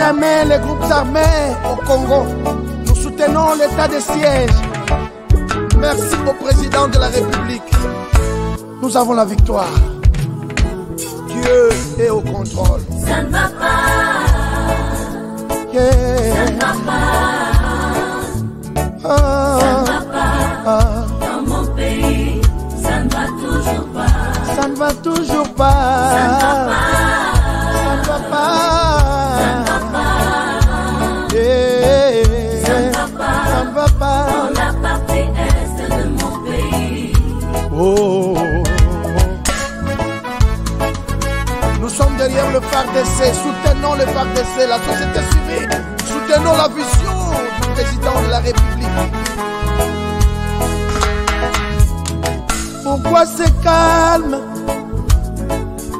jamais les groupes armés au Congo. Nous soutenons l'état de siège. Merci au président de la République. Nous avons la victoire. Dieu est au contrôle. Ça ne va pas. Ça ne va pas. Ah. Ça ne va pas. Ah. Dans mon pays, ça ne va toujours pas. Ça ne va toujours pas. soutenons le FARDC, la société civile, soutenons la vision du président de la République. Pourquoi c'est calme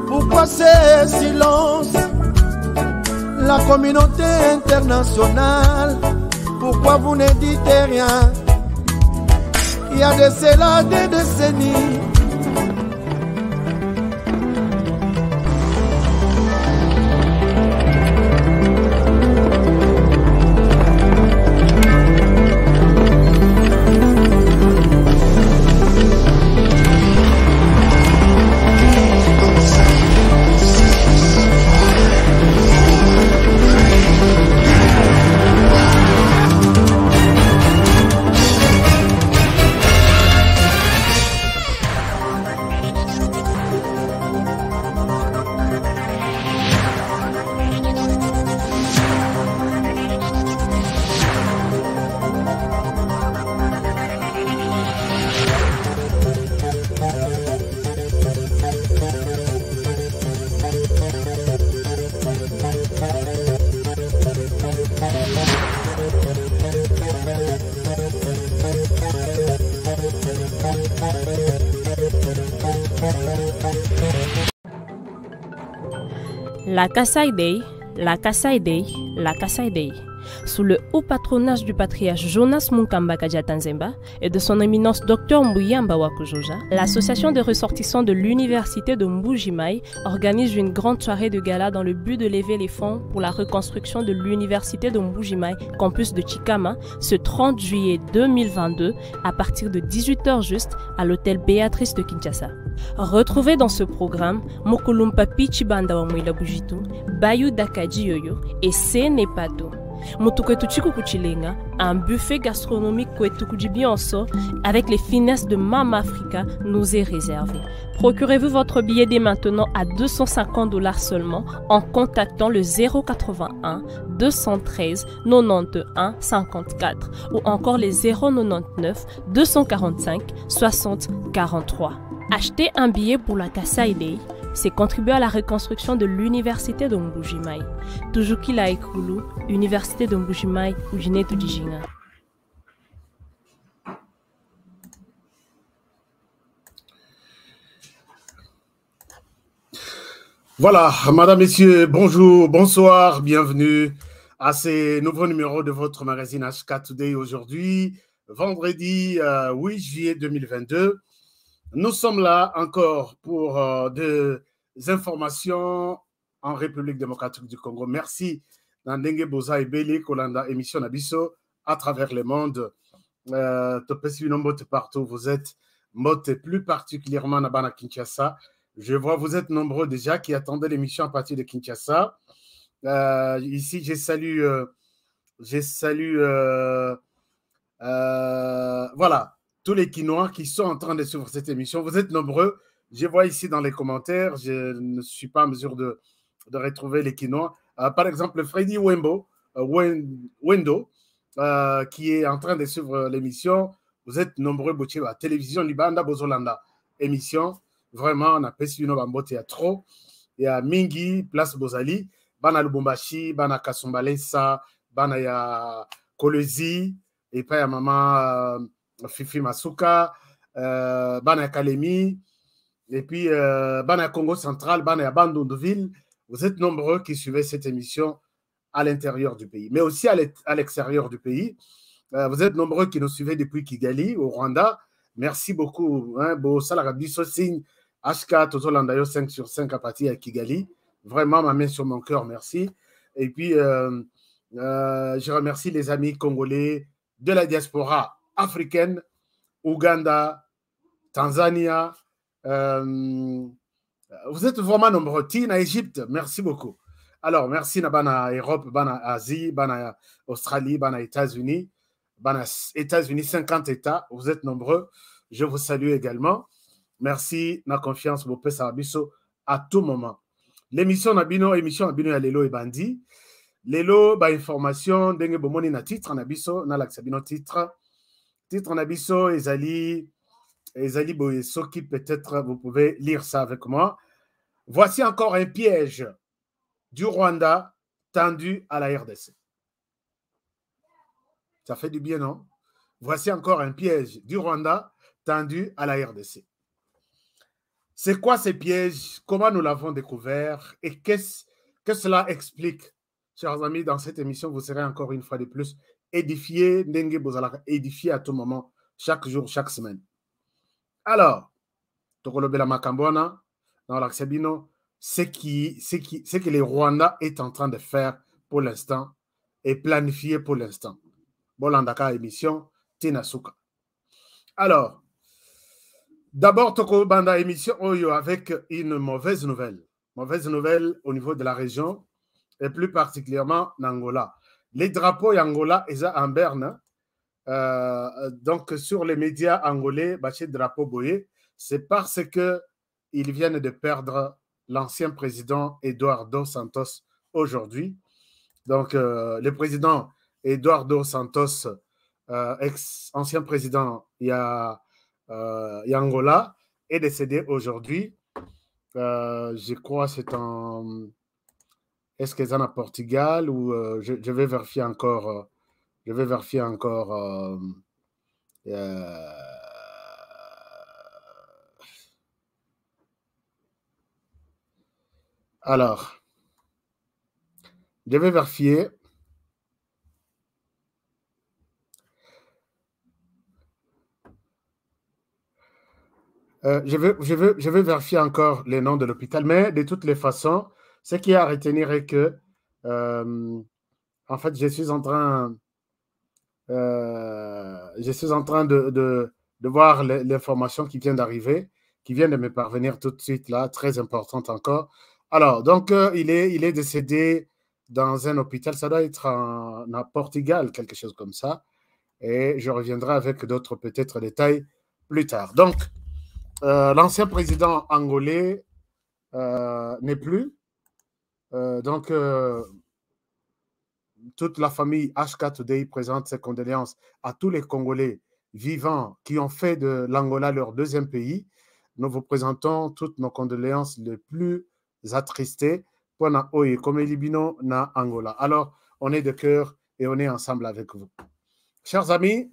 Pourquoi c'est silence La communauté internationale, pourquoi vous ne dites rien Il y a de cela des décennies La Kasai Day, la Kasai Day, la Kasai Day. Sous le haut patronage du patriarche Jonas Munkamba Tanzemba et de son éminence Dr Mbuyamba Wakujoja, l'association des ressortissants de l'université de Mbujimai organise une grande soirée de gala dans le but de lever les fonds pour la reconstruction de l'université de Mbujimai, campus de Chikama, ce 30 juillet 2022 à partir de 18h juste à l'hôtel Béatrice de Kinshasa. Retrouvez dans ce programme Mokolumpa Pichibanda wa Bujitu, Bayou Dakaji Yoyo et Sene Pato. Mutu un buffet gastronomique en avec les finesses de Mama Africa nous est réservé. Procurez-vous votre billet dès maintenant à 250 dollars seulement en contactant le 081 213 91 54 ou encore les 099 245 60 43. Acheter un billet pour la Kasai c'est contribuer à la reconstruction de l'université de toujours qu'il université de Mbujimai, Ujine Voilà, madame, messieurs, bonjour, bonsoir, bienvenue à ce nouveau numéro de votre magazine HK Today aujourd'hui, vendredi 8 euh, juillet 2022. Nous sommes là encore pour euh, des informations en République démocratique du Congo. Merci, Nandenge Boza et émission Kolanda, émission Abisso à travers le monde. Euh, partout, vous êtes Mote, plus particulièrement Nabana Kinshasa. Je vois vous êtes nombreux déjà qui attendaient l'émission à partir de Kinshasa. Euh, ici, j'ai salue, je salue, voilà, tous les Quinois qui sont en train de suivre cette émission. Vous êtes nombreux. Je vois ici dans les commentaires, je ne suis pas en mesure de, de retrouver les Quinois. Euh, par exemple, Freddy Wembo, euh, Wendo, euh, qui est en train de suivre l'émission. Vous êtes nombreux, à Télévision Libanda Bozolanda. Émission. Vraiment, on a Pessino Bambo Théâtre. Il y a Mingi, Place Bozali, Bana Lubumbashi, Bana Kasumbalesa, Bana Kolezi, et puis il y a Maman. Fifi Masuka, euh, et puis euh, Congo Central, Bana de Vous êtes nombreux qui suivez cette émission à l'intérieur du pays, mais aussi à l'extérieur du pays. Euh, vous êtes nombreux qui nous suivez depuis Kigali, au Rwanda. Merci beaucoup. Hein, Bo Salarabiso signe HK 5 sur 5 à partir à Kigali. Vraiment, ma main sur mon cœur, merci. Et puis, euh, euh, je remercie les amis congolais de la diaspora africaine, Ouganda, Tanzanie. Euh, vous êtes vraiment nombreux. Tina, Égypte, merci beaucoup. Alors, merci à Europe, Bana Asie, Bana Australie, Bana États-Unis, États-Unis, 50 États. Vous êtes nombreux. Je vous salue également. Merci, ma confiance, Bopé à tout moment. L'émission Nabino, émission Nabino Lelo et Bandi. Lelo, information, dengue bomoni na titre, Nabiso, na titre titre, en abysso, Ezali, peut-être vous pouvez lire ça avec moi. Voici encore un piège du Rwanda tendu à la RDC. Ça fait du bien, non Voici encore un piège du Rwanda tendu à la RDC. C'est quoi ces pièges Comment nous l'avons découvert Et qu'est-ce que cela explique Chers amis, dans cette émission, vous serez encore une fois de plus édifié, Ndenge Bozalaka édifié à tout moment, chaque jour, chaque semaine. Alors, la Makambona, dans ce qui, qui, que le Rwanda est en train de faire pour l'instant et planifier pour l'instant. Bolandaka émission, Tinasuka. Alors, d'abord, Tokobanda émission Oyo avec une mauvaise nouvelle. Mauvaise nouvelle au niveau de la région et plus particulièrement d'Angola les drapeaux Angola et en Berne. Euh, donc sur les médias angolais, bah, drapeau boyé, c'est parce que ils viennent de perdre l'ancien président Eduardo Santos aujourd'hui. Donc euh, le président Eduardo Santos, euh, ex ancien président il est décédé aujourd'hui. je crois que c'est en est-ce qu'ils en à Portugal ou euh, je, vais vérifier encore. Euh, je vais vérifier encore. Euh, alors, je vais vérifier. je, je, je vais vérifier encore les noms de l'hôpital, mais de toutes les façons, ce qui y a à retenir est que, euh, en fait, je suis en train, euh, je suis en train de, de, voir l'information qui vient d'arriver, qui vient de me parvenir tout de suite là, très importante encore. Alors, donc, euh, il, est, il est décédé dans un hôpital, ça doit être en, Portugal, quelque chose comme ça. Et je reviendrai avec d'autres peut-être détails plus tard. Donc, l'ancien président angolais n'est plus. Euh, donc, euh, toute la famille h 4 d présente ses condoléances à tous les Congolais vivants qui ont fait de l'Angola leur deuxième pays. Nous vous présentons toutes nos condoléances les plus attristées pour na Oye, comme na Angola. Alors, on est de cœur et on est ensemble avec vous. Chers amis,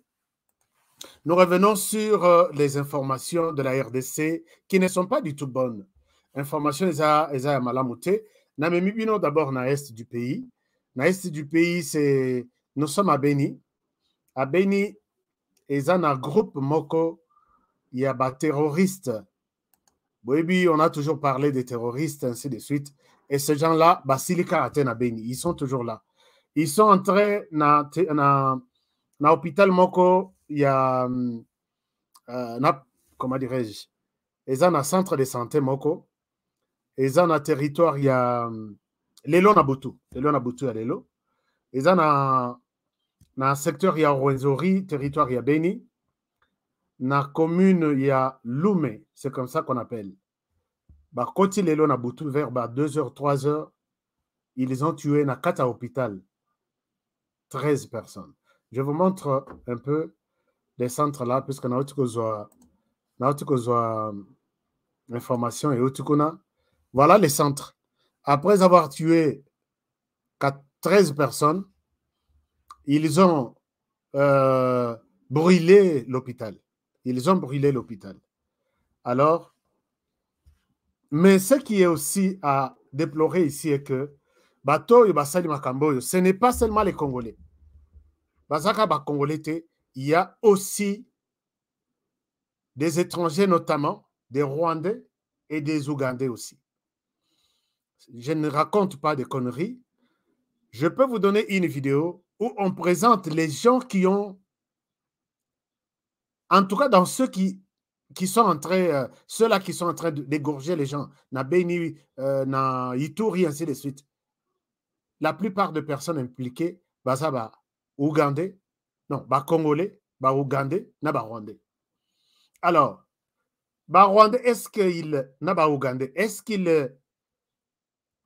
nous revenons sur euh, les informations de la RDC qui ne sont pas du tout bonnes. informations Information Eza Malamouté, namemi bino d'abord na est du pays na est du pays c'est nous sommes à beni à beni eza na groupe moko ya baterroriste boyebi on a toujours parlé des terroristes ainsi de suite et ces gens là basilika ate na beni ils sont toujours là ils sont entrés na, na, na hôpital moko ya euh, na comment dirais-je eza na centre de santé moko eza na territoire ya hmm, lelo na butu lelo na butu ya lelo eza na na secteur ya rwenzori territoire ya beni na commune ya lume c'est comme ça qu'on appelle bakoti lelo na butu vers ba 2 heures 3 heures ils ont tué na kata hôpital 13 personnes je vous montre un peu les centres là puisque nauti kozwa nauti kozwa hmm, information euti kuna Voilà les centres. Après avoir tué 13 personnes, ils ont euh, brûlé l'hôpital. Ils ont brûlé l'hôpital. Alors, mais ce qui est aussi à déplorer ici est que Bato ce n'est pas seulement les Congolais. Congolais, il y a aussi des étrangers, notamment des Rwandais et des Ougandais aussi je ne raconte pas de conneries. Je peux vous donner une vidéo où on présente les gens qui ont, en tout cas dans ceux qui, qui sont en train, euh, ceux-là qui sont en train d'égorger les gens, na Béni, dans euh, na ainsi de suite. La plupart des personnes impliquées, bah ça Ougandais, non, bah Congolais, bah Ougandais, na bah Rwandais. Alors, bah est-ce qu'il, na est-ce qu'il euh,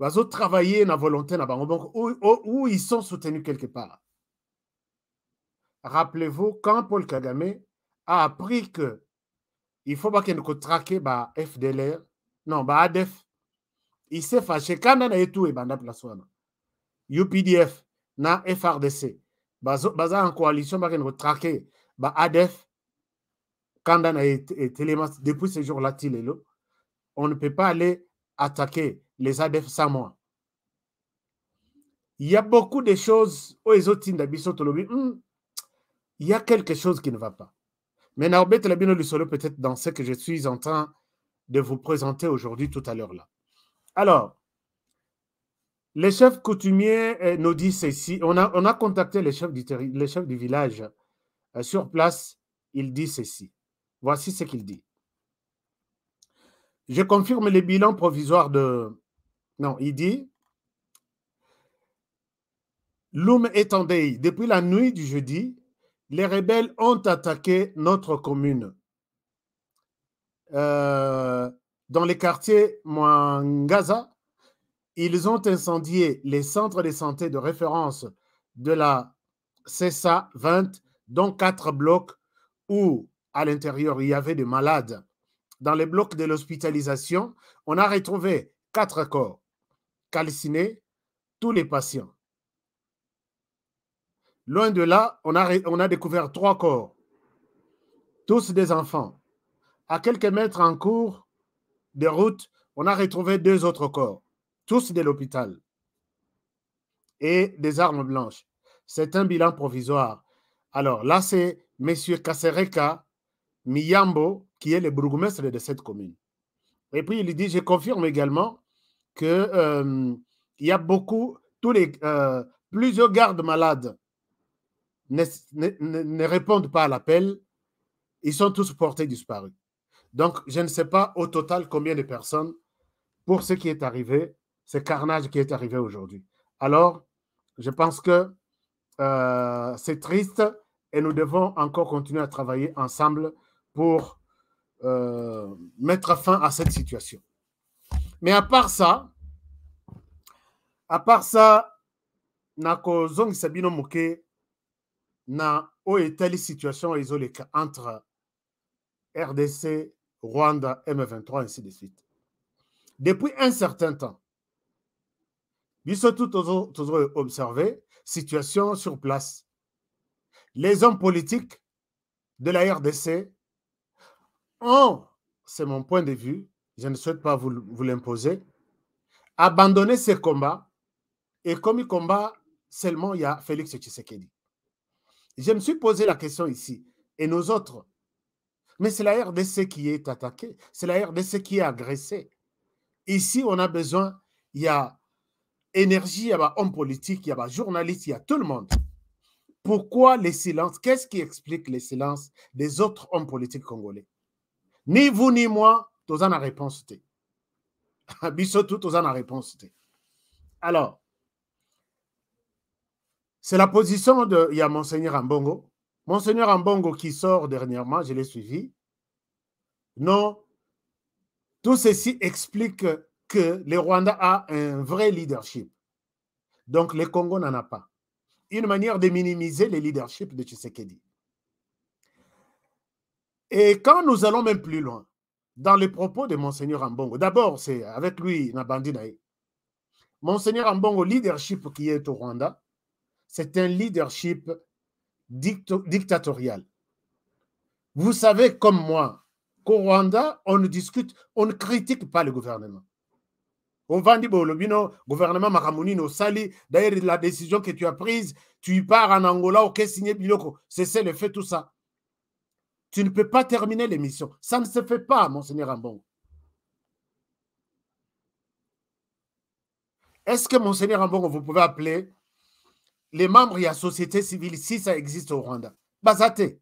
bazotravaille na volonté na bango donc où, où ils sont soutenus quelque part rappelez-vous quand paul kagame a appris que il faut bakende kotrake ba fdlr non ba adef il s'est fâché kanda eh na ye tu ebanda place wana updf na frdc baza, baza en coalition bakende kotrake ba adef kanda na ye telema depuis ce jour là tilelo on ne peut pas aller attaquer les ADF Samoa. Il y a beaucoup de choses il y a quelque chose qui ne va pas. Mais Narbet Labino Lussolo, peut-être dans ce que je suis en train de vous présenter aujourd'hui, tout à l'heure là. Alors, les chefs coutumiers euh, nous disent ceci. On a, on a contacté les chefs, du les chefs du village euh, sur place. Il dit ceci. Voici ce qu'il dit. Je confirme les bilans provisoires de, non, il dit L'homme étendait. Depuis la nuit du jeudi, les rebelles ont attaqué notre commune. Euh, dans les quartiers Mwangaza, ils ont incendié les centres de santé de référence de la CESA 20, dont quatre blocs où à l'intérieur il y avait des malades. Dans les blocs de l'hospitalisation, on a retrouvé quatre corps calciner tous les patients. Loin de là, on a, on a découvert trois corps, tous des enfants. À quelques mètres en cours de route, on a retrouvé deux autres corps, tous de l'hôpital, et des armes blanches. C'est un bilan provisoire. Alors là, c'est M. Kasereka Miyambo, qui est le bourgmestre de cette commune. Et puis il dit, je confirme également que euh, il y a beaucoup, tous les, euh, plusieurs gardes malades ne, répondent pas à l'appel. Ils sont tous portés disparus. Donc, je ne sais pas au total combien de personnes pour ce qui est arrivé, ce carnage qui est arrivé aujourd'hui. Alors, je pense que euh, c'est triste et nous devons encore continuer à travailler ensemble pour mettre fin à cette situation. Mais à part ça, à part ça, nous bino moke na situation isolée entre RDC, Rwanda, M23, ainsi de suite. Depuis un certain temps, il tout toujours observé situation sur place. Les hommes politiques de la RDC ont, c'est mon point de vue, je ne souhaite pas vous, l'imposer, abandonner ce combats. Et comme il combat seulement, il y a Félix Tshisekedi. Je me suis posé la question ici, et nous autres. Mais c'est la RDC qui est attaquée, c'est la RDC qui est agressée. Ici, on a besoin, il y a énergie, il y a homme politique, il y a journaliste, il y a tout le monde. Pourquoi les silences Qu'est-ce qui explique les silences des autres hommes politiques congolais Ni vous ni moi, toza a réponse réponse alors c'est la position de il y a monseigneur Ambongo monseigneur Ambongo qui sort dernièrement je l'ai suivi non tout ceci explique que le Rwanda a un vrai leadership donc le Congo n'en a pas une manière de minimiser le leadership de Tshisekedi. Et quand nous allons même plus loin, dans les propos de Monseigneur Ambongo. D'abord, c'est avec lui Nabandinaï. Monseigneur Ambongo, leadership qui est au Rwanda, c'est un leadership dictatorial. Vous savez comme moi qu'au Rwanda, on ne discute, on ne critique pas le gouvernement. On va dire, le gouvernement Maramounino nous sali, d'ailleurs la décision que tu as prise, tu pars en Angola, ok, signé Biloko, c'est le fait, tout ça tu ne peux pas terminer l'émission. Ça ne se fait pas, monseigneur Ambon. Est-ce que monseigneur Ambon, vous pouvez appeler les membres de la société civile si ça existe au Rwanda Bazate,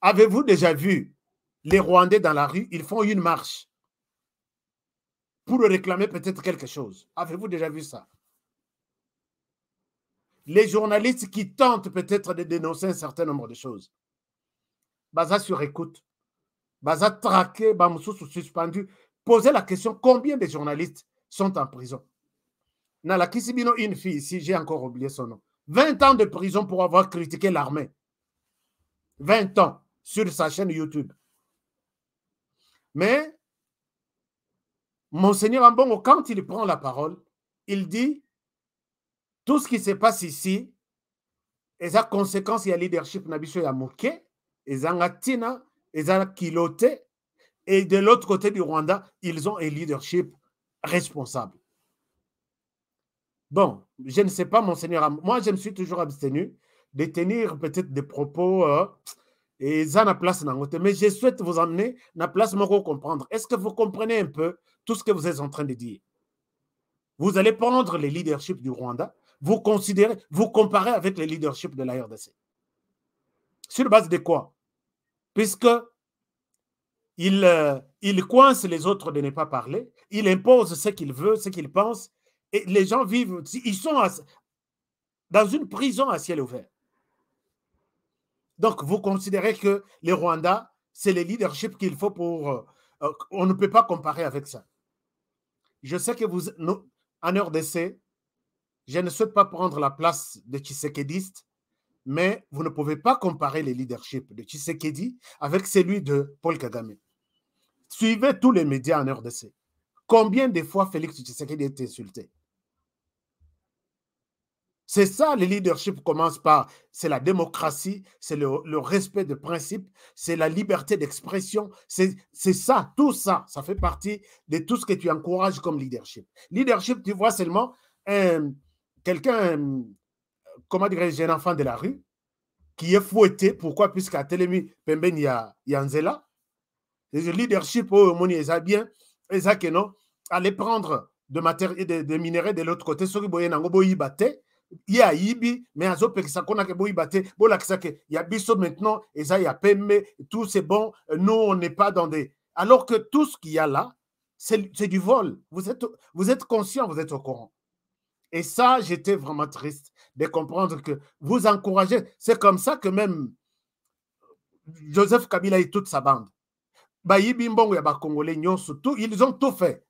avez-vous déjà vu les Rwandais dans la rue Ils font une marche pour réclamer peut-être quelque chose. Avez-vous déjà vu ça Les journalistes qui tentent peut-être de dénoncer un certain nombre de choses baza sur écoute, baza traqué, sous suspendu. Posez la question combien de journalistes sont en prison Nala Kisibino, une fille ici, j'ai encore oublié son nom. 20 ans de prison pour avoir critiqué l'armée. 20 ans sur sa chaîne YouTube. Mais Monseigneur Ambongo, quand il prend la parole, il dit tout ce qui se passe ici, et sa conséquence, il y a leadership a moqué TINA, et et de l'autre côté du Rwanda ils ont un leadership responsable bon je ne sais pas monseigneur moi je me suis toujours abstenu de tenir peut-être des propos euh, et ça n'a place mais je souhaite vous amener la place pour comprendre est-ce que vous comprenez un peu tout ce que vous êtes en train de dire vous allez prendre les leadership du Rwanda vous considérez vous comparez avec les leadership de la RDC sur base de quoi puisque euh, il, coince les autres de ne pas parler, il impose ce qu'il veut, ce qu'il pense, et les gens vivent, ils sont dans une prison à ciel ouvert. Donc, vous considérez que les Rwandais, c'est le leadership qu'il faut pour... Euh, euh, on ne peut pas comparer avec ça. Je sais que vous, en en RDC, je ne souhaite pas prendre la place de Tshisekédiste, mais vous ne pouvez pas comparer le leadership de Tshisekedi avec celui de Paul Kagame. Suivez tous les médias en RDC. Combien de fois Félix Tshisekedi est insulté C'est ça, le leadership commence par, c'est la démocratie, c'est le, respect des principes, c'est la liberté d'expression, c'est ça, tout ça, ça fait partie de tout ce que tu encourages comme leadership. Leadership, tu vois seulement quelqu'un comment dire, j'ai un enfant de la rue qui est fouetté. Pourquoi Puisqu'à Télémi, Pemben, il y a, Le leadership, au y a bien, que non, aller prendre de matériel, de, de minerais de l'autre côté. Ceux qui boyaient, n'ont pas a ayibi me azopekisa kona que boyiba que il y a? biso maintenant y a pembe tout c'est bon nous on n'est pas dans des alors que tout ce qu'il y a là c'est du vol vous êtes vous êtes conscient vous êtes au courant et ça, j'étais vraiment triste de comprendre que vous encouragez. C'est comme ça que même euh, Joseph Kabila et toute sa bande, ils ont tout fait.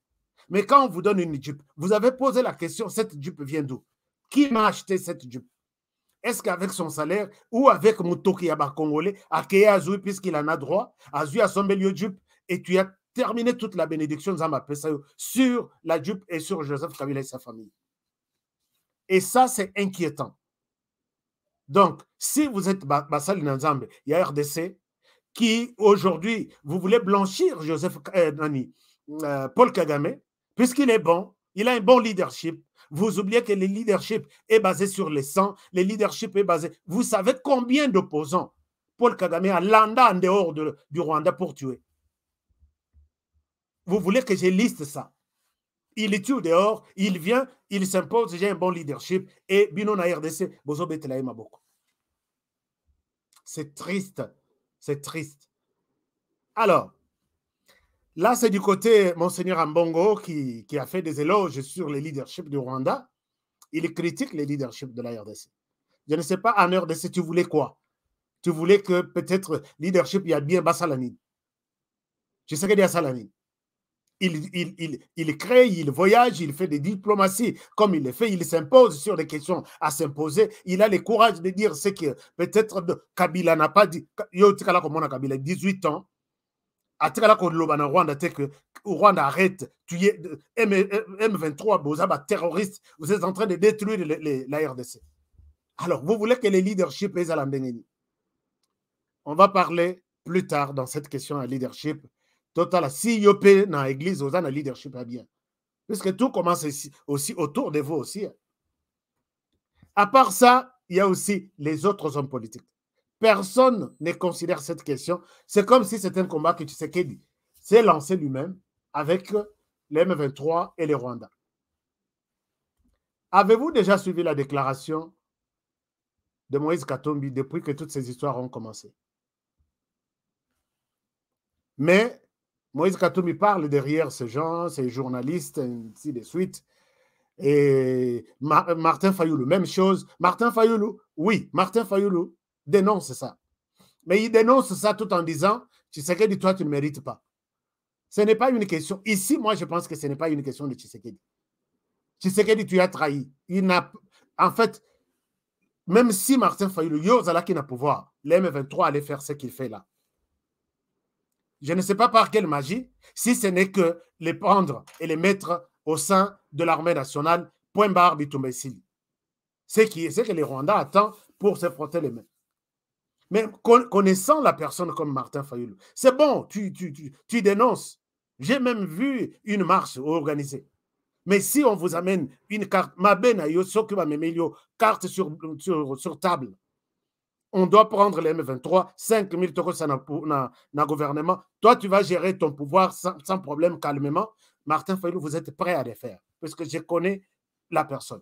Mais quand on vous donne une jupe, vous avez posé la question, cette jupe vient d'où Qui m'a acheté cette jupe Est-ce qu'avec son salaire ou avec Mutoki Yaba Congolais, ake Azoui, puisqu'il en a droit, Azoui a son milieu jupe, et tu as terminé toute la bénédiction de sur la jupe et sur Joseph Kabila et sa famille et ça, c'est inquiétant. Donc, si vous êtes Bassal Nanzambe, il y a RDC, qui aujourd'hui, vous voulez blanchir Joseph euh, euh, Paul Kagame, puisqu'il est bon, il a un bon leadership. Vous oubliez que le leadership est basé sur les sang, le leadership est basé. Vous savez combien d'opposants Paul Kagame a landa en dehors du Rwanda pour tuer. Vous voulez que je liste ça il est tout dehors, il vient, il s'impose, j'ai un bon leadership. Et na RDC, beaucoup. C'est triste. C'est triste. Alors, là, c'est du côté Monseigneur Ambongo qui, qui, a fait des éloges sur le leadership du Rwanda. Il critique le leadership de la RDC. Je ne sais pas, en RDC, tu voulais quoi Tu voulais que peut-être leadership, il y a bien basalani Je sais qu'il y a Salanine il, il, il, il, crée, il voyage, il fait des diplomaties comme il le fait, il s'impose sur des questions à s'imposer. Il a le courage de dire ce que peut-être Kabila n'a pas dit. Yo, Tikala a Kabila, 18 ans. Il ah, Tikala Kodlobana, Rwanda, que Rwanda arrête, tu es M23, Bozaba, terroriste, vous êtes en train de détruire la RDC. Alors, vous voulez que le leadership est à la On va parler plus tard dans cette question à leadership totala siyo dans l'église a la leadership à eh bien puisque tout commence aussi autour de vous aussi hein. à part ça il y a aussi les autres hommes politiques personne ne considère cette question c'est comme si c'était un combat que dit. s'est lancé lui-même avec les M23 et les Rwandais avez-vous déjà suivi la déclaration de Moïse Katombi depuis que toutes ces histoires ont commencé mais Moïse Katoumi parle derrière ces gens, ces journalistes, ainsi de suite. Et Martin Fayoulou, même chose. Martin Fayoulou, oui, Martin Fayoulou dénonce ça. Mais il dénonce ça tout en disant, Tshisekedi, toi, tu ne mérites pas. Ce n'est pas une question. Ici, moi, je pense que ce n'est pas une question de Tshisekedi. Tshisekedi, tu as trahi. Il n'a, en fait, même si Martin Fayoulou, là qui n'a pouvoir, l'M23 allait faire ce qu'il fait là je ne sais pas par quelle magie, si ce n'est que les prendre et les mettre au sein de l'armée nationale, point barre Bitumbesili. C'est ce que les Rwandais attendent pour se frotter les mains. Mais connaissant la personne comme Martin Fayoulou, c'est bon, tu, dénonces. J'ai même vu une marche organisée. Mais si on vous amène une carte, ma carte sur, sur table, on doit prendre les M23, 5 000 euros, dans n'a gouvernement. Toi, tu vas gérer ton pouvoir sans, problème, calmement. Martin Fayou, vous êtes prêt à le faire, parce que je connais la personne.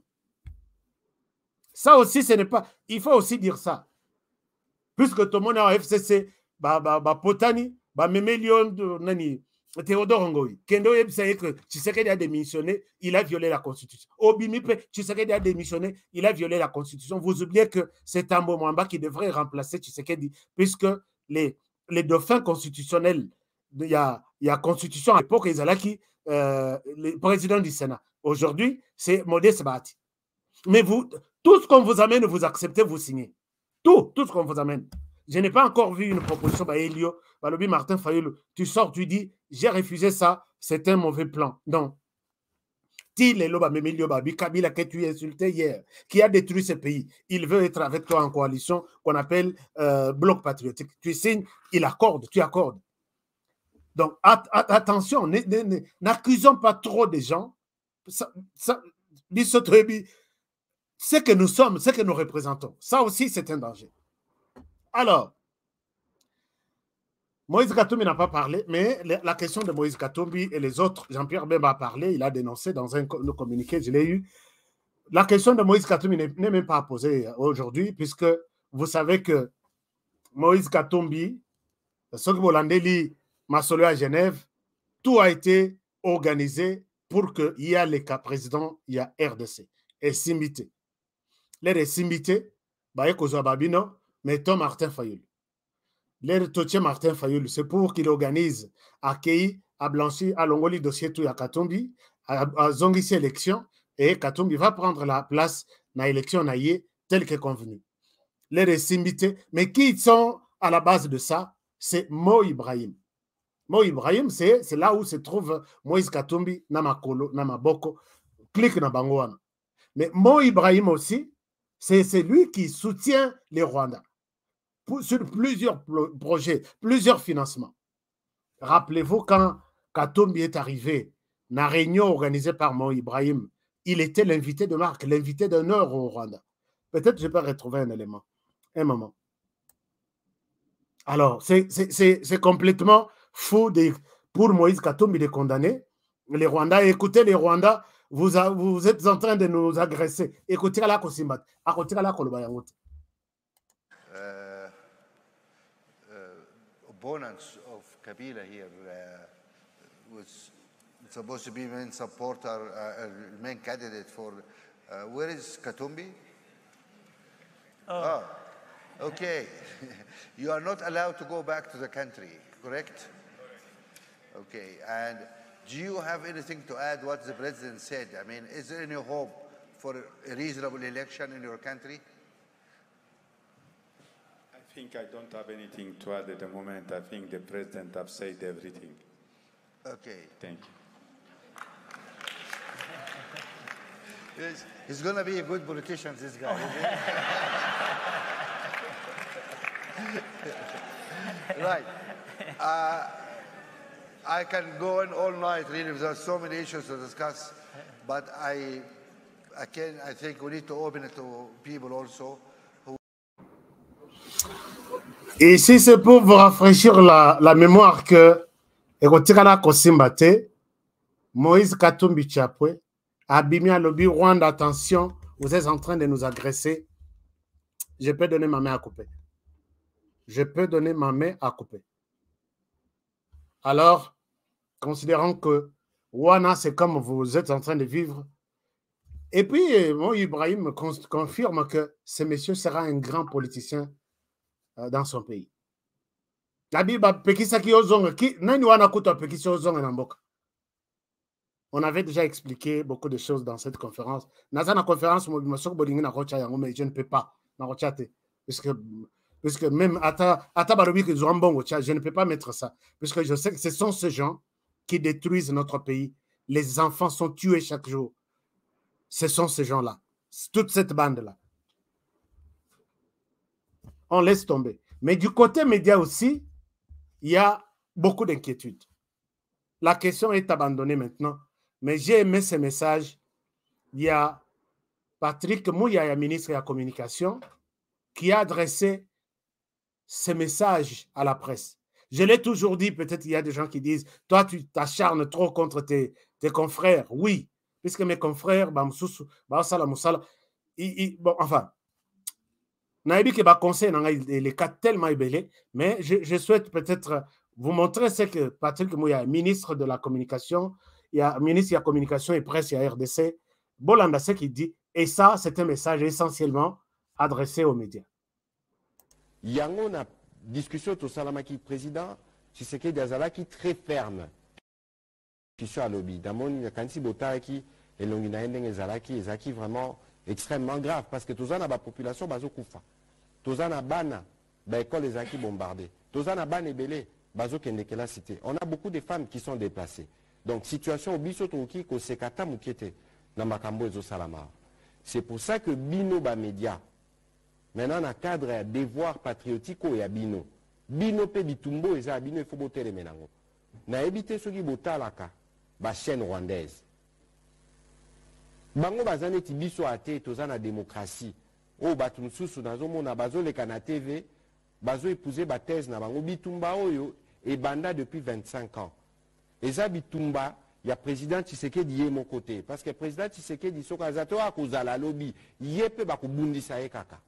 Ça aussi, ce n'est pas... Il faut aussi dire ça. Puisque tout le monde est en FCC, bah, bah, bah, Potani, bah, nani, Théodore Ngoï, Kendo savez que Tshisekedi a démissionné, il a violé la Constitution. Obimipe, Tshisekedi a démissionné, il a violé la Constitution. Vous oubliez que c'est Tambo Mwamba qui devrait remplacer Tshisekedi, puisque les, les dauphins constitutionnels, il y a, Constitution à l'époque, ils allaient qui, euh, le président du Sénat. Aujourd'hui, c'est Modeste Bati. Mais vous, tout ce qu'on vous amène, vous acceptez, vous signez. Tout, tout ce qu'on vous amène. Je n'ai pas encore vu une proposition, par Elio, Martin tu sors, tu dis, j'ai refusé ça, c'est un mauvais plan. Non. Kabila que tu insulté hier, qui a détruit ce pays, il veut être avec toi en coalition qu'on appelle euh, bloc patriotique. Tu signes, il accorde, tu accordes. Donc attention, n'accusons pas trop des gens. ce que nous sommes, ce que nous représentons, ça aussi c'est un danger. Alors, Moïse Katumbi n'a pas parlé, mais la question de Moïse Katumbi et les autres, Jean-Pierre Bemba a parlé, il a dénoncé dans un communiqué, je l'ai eu. La question de Moïse Katumbi n'est même pas posée aujourd'hui, puisque vous savez que Moïse Katumbi, qui m'a à Genève, tout a été organisé pour qu'il y ait les cas présidents, il y a RDC, et Simité. Les Simité, Babino, mais Tom Martin Fayouli. Martin Fayoulou, c'est pour qu'il organise à Kei, à Blanchi, à Longoli, tout à Katumbi, à, à Zongi, élection, et Katumbi va prendre la place dans l'élection naïe telle que convenue. Les mais qui sont à la base de ça C'est Mo Ibrahim. Mo Ibrahim, c'est là où se trouve Moïse Katumbi, Namakolo, Namaboko, clique Nabangouana. Mais Mo Ibrahim aussi, c'est lui qui soutient les Rwandais sur plusieurs projets, plusieurs financements. Rappelez-vous quand Katumbi est arrivé, la réunion organisée par Moïse Ibrahim, il était l'invité de marque, l'invité d'honneur au Rwanda. Peut-être que je peux retrouver un élément, un moment. Alors, c'est complètement faux de, pour Moïse Katumbi de condamner les Rwandais. Écoutez, les Rwandais, vous, êtes en train de nous agresser. Écoutez, à la Kosimbat, à la Kolobayangote. opponents of Kabila here uh, was supposed to be main supporter, uh, uh main candidate for. Uh, where is Katumbi? Oh. oh. okay. you are not allowed to go back to the country, correct? Okay. And do you have anything to add what the president said? I mean, is there any hope for a reasonable election in your country? think I don't have anything to add at the moment. I think the president have said everything. Okay. Thank you. he's, he's going to be a good politician, this guy. right. Uh, I can go on all night, really. There are so many issues to discuss, but I, I can. I think we need to open it to people also. Et si c'est pour vous rafraîchir la, mémoire que moïse katumbi chapwe Abimia Lobi, rwanda attention vous êtes en train de nous agresser je peux donner ma main à couper je peux donner ma main à couper alors considérons que Wana c'est comme vous êtes en train de vivre et puis euh, mon Ibrahim confirme que ce monsieur sera un grand politicien euh, dans son pays la bible apekisaki nani wana na on avait déjà expliqué beaucoup de choses dans cette conférence naza na conférence yango mais je ne peux pas parce que Parce que même ata ata balobi je ne peux pas mettre ça Parce que je sais que ce sont ces gens qui détruisent notre pays les enfants sont tués chaque jour ce sont ces gens là toute cette bande là on laisse tomber. Mais du côté média aussi, il y a beaucoup d'inquiétudes. La question est abandonnée maintenant. Mais j'ai aimé ce message. Il y a Patrick Mouyaya, ministre de la Communication, qui a adressé ce message à la presse. Je l'ai toujours dit, peut-être il y a des gens qui disent, toi, tu t'acharnes trop contre tes, confrères. Oui, puisque mes confrères, bah, bon, enfin, Naibi qui va conseiller les cas tellement ébellés, mais je, souhaite peut-être vous montrer ce que Patrick Mouya, ministre de la communication, il y a ministre de la communication et presse à RDC, Bolanda, ce qu'il dit, et ça, c'est un message essentiellement adressé aux médias. Il y a une discussion avec le président, des Zalaki très ferme. Discussion à lobby. Damon Kansi avec et Longina qui qui vraiment extrêmement grave parce que tout ça, la population très Tozana na bana baekole ezalaki bombardé. toza na bana ebele bazokende kelasi cité. on a beaucoup de femmes qui sont déplacées donc situation biso tokoki koseka ata moke na makambo ezosalama c'est pour ça que bino média. maintenant na cadre devoir patriotique oyo ya bino bino bitumbo bitumba eza ya bino efo boteleme nango nayebi te soki botalaka bachaîne rwandaise bango baza biso ya tozana démocratie oyo oh, bato mosusu nazomona bazoleka na tv épouse bathese na bango bitumba oyo ebanda depuis 25 ans eza bitumba ya président tshisekedi ye mon côté, parce que président tshisekedi soki aza te oyo akozala alobi ye mpe bakobundisa ye kaka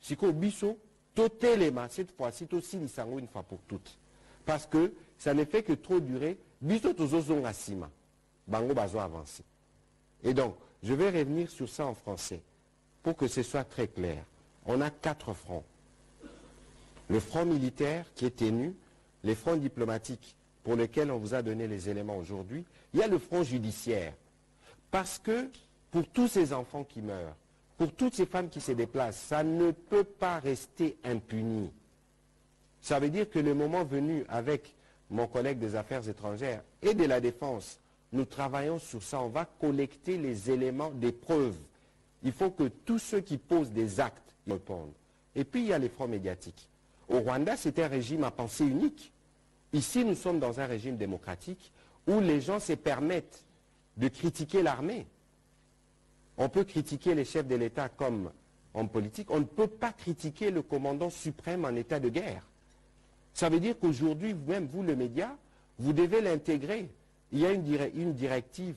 sikoyo biso totelema cette fois-ci tosilisa une fois pour toutes parce que ça ne fait que trop durer biso tozozonga nsima bango bazo avancer et donc je vais revenir sur ça en français pour que ce soit très clair, on a quatre fronts. Le front militaire qui est ténu, les fronts diplomatiques pour lesquels on vous a donné les éléments aujourd'hui, il y a le front judiciaire. Parce que pour tous ces enfants qui meurent, pour toutes ces femmes qui se déplacent, ça ne peut pas rester impuni. Ça veut dire que le moment venu, avec mon collègue des affaires étrangères et de la défense, nous travaillons sur ça, on va collecter les éléments des preuves il faut que tous ceux qui posent des actes répondent. Et puis, il y a les fronts médiatiques. Au Rwanda, c'est un régime à pensée unique. Ici, nous sommes dans un régime démocratique où les gens se permettent de critiquer l'armée. On peut critiquer les chefs de l'État comme en politique. On ne peut pas critiquer le commandant suprême en état de guerre. Ça veut dire qu'aujourd'hui, même vous, le média, vous devez l'intégrer. Il y a une directive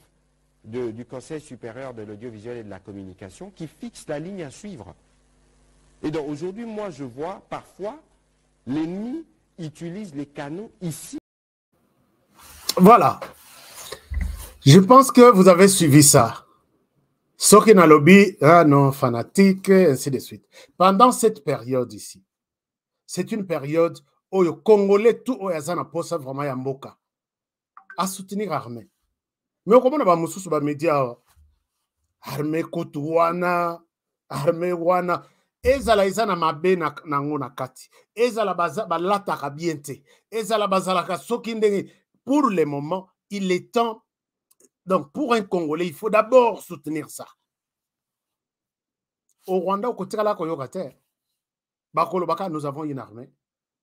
du Conseil supérieur de l'audiovisuel et de la communication qui fixe la ligne à suivre. Et donc aujourd'hui, moi, je vois parfois l'ennemi utilise les canaux ici. Voilà. Je pense que vous avez suivi ça. Lobby, ah non, fanatique, ainsi de suite. Pendant cette période ici, c'est une période où les Congolais, tout n'a posa vraiment à soutenir l'armée me okomona bamosusu bamedia awa arme kutu wana armée wana ezala eza na mabe nango na kati ezala balataka bien te ezala bazalaka soki ndenge pour le moment il est temps donc pour un congolais il faut d'abord soutenir ça au rwanda okotikala koyoka bakolo bakolobaka nous avons une armée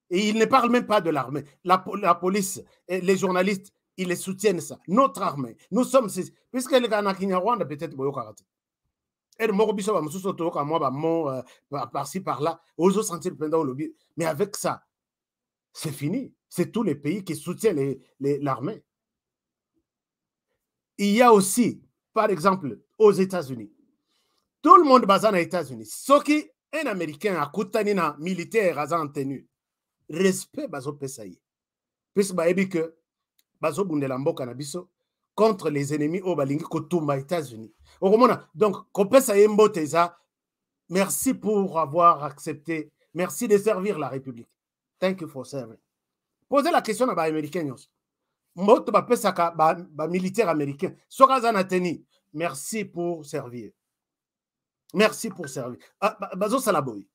et il ne parle même pas de l'armée la, la police les journalistes ils soutiennent ça. Notre armée, nous sommes Puisque les Ghana, Kenya, Rwanda, peut-être, bon, karaté. Et le Morobiso, bah, Moussou Soto, moi, par-ci, par-là, aux autres sentir pendant au lobby. Mais avec ça, c'est fini. C'est tous les pays qui soutiennent l'armée. Il y a aussi, par exemple, aux États-Unis. Tout le monde basé aux États-Unis. Ce qui un Américain à Koutanina, militaire, à en tenue, respect, bah, au PSAI. Puisque, bah, que bazobundela mboka na contre les ennemis aux balingi kotumba états-unis okomona donc kopesa ye mbote merci pour avoir accepté merci de servir la république thank you for serving posez la question à baaméricain nyonso mboto bapesaka militaire américain américains. aza na teni merci pour servir merci pour servir ah, bazo salaboy.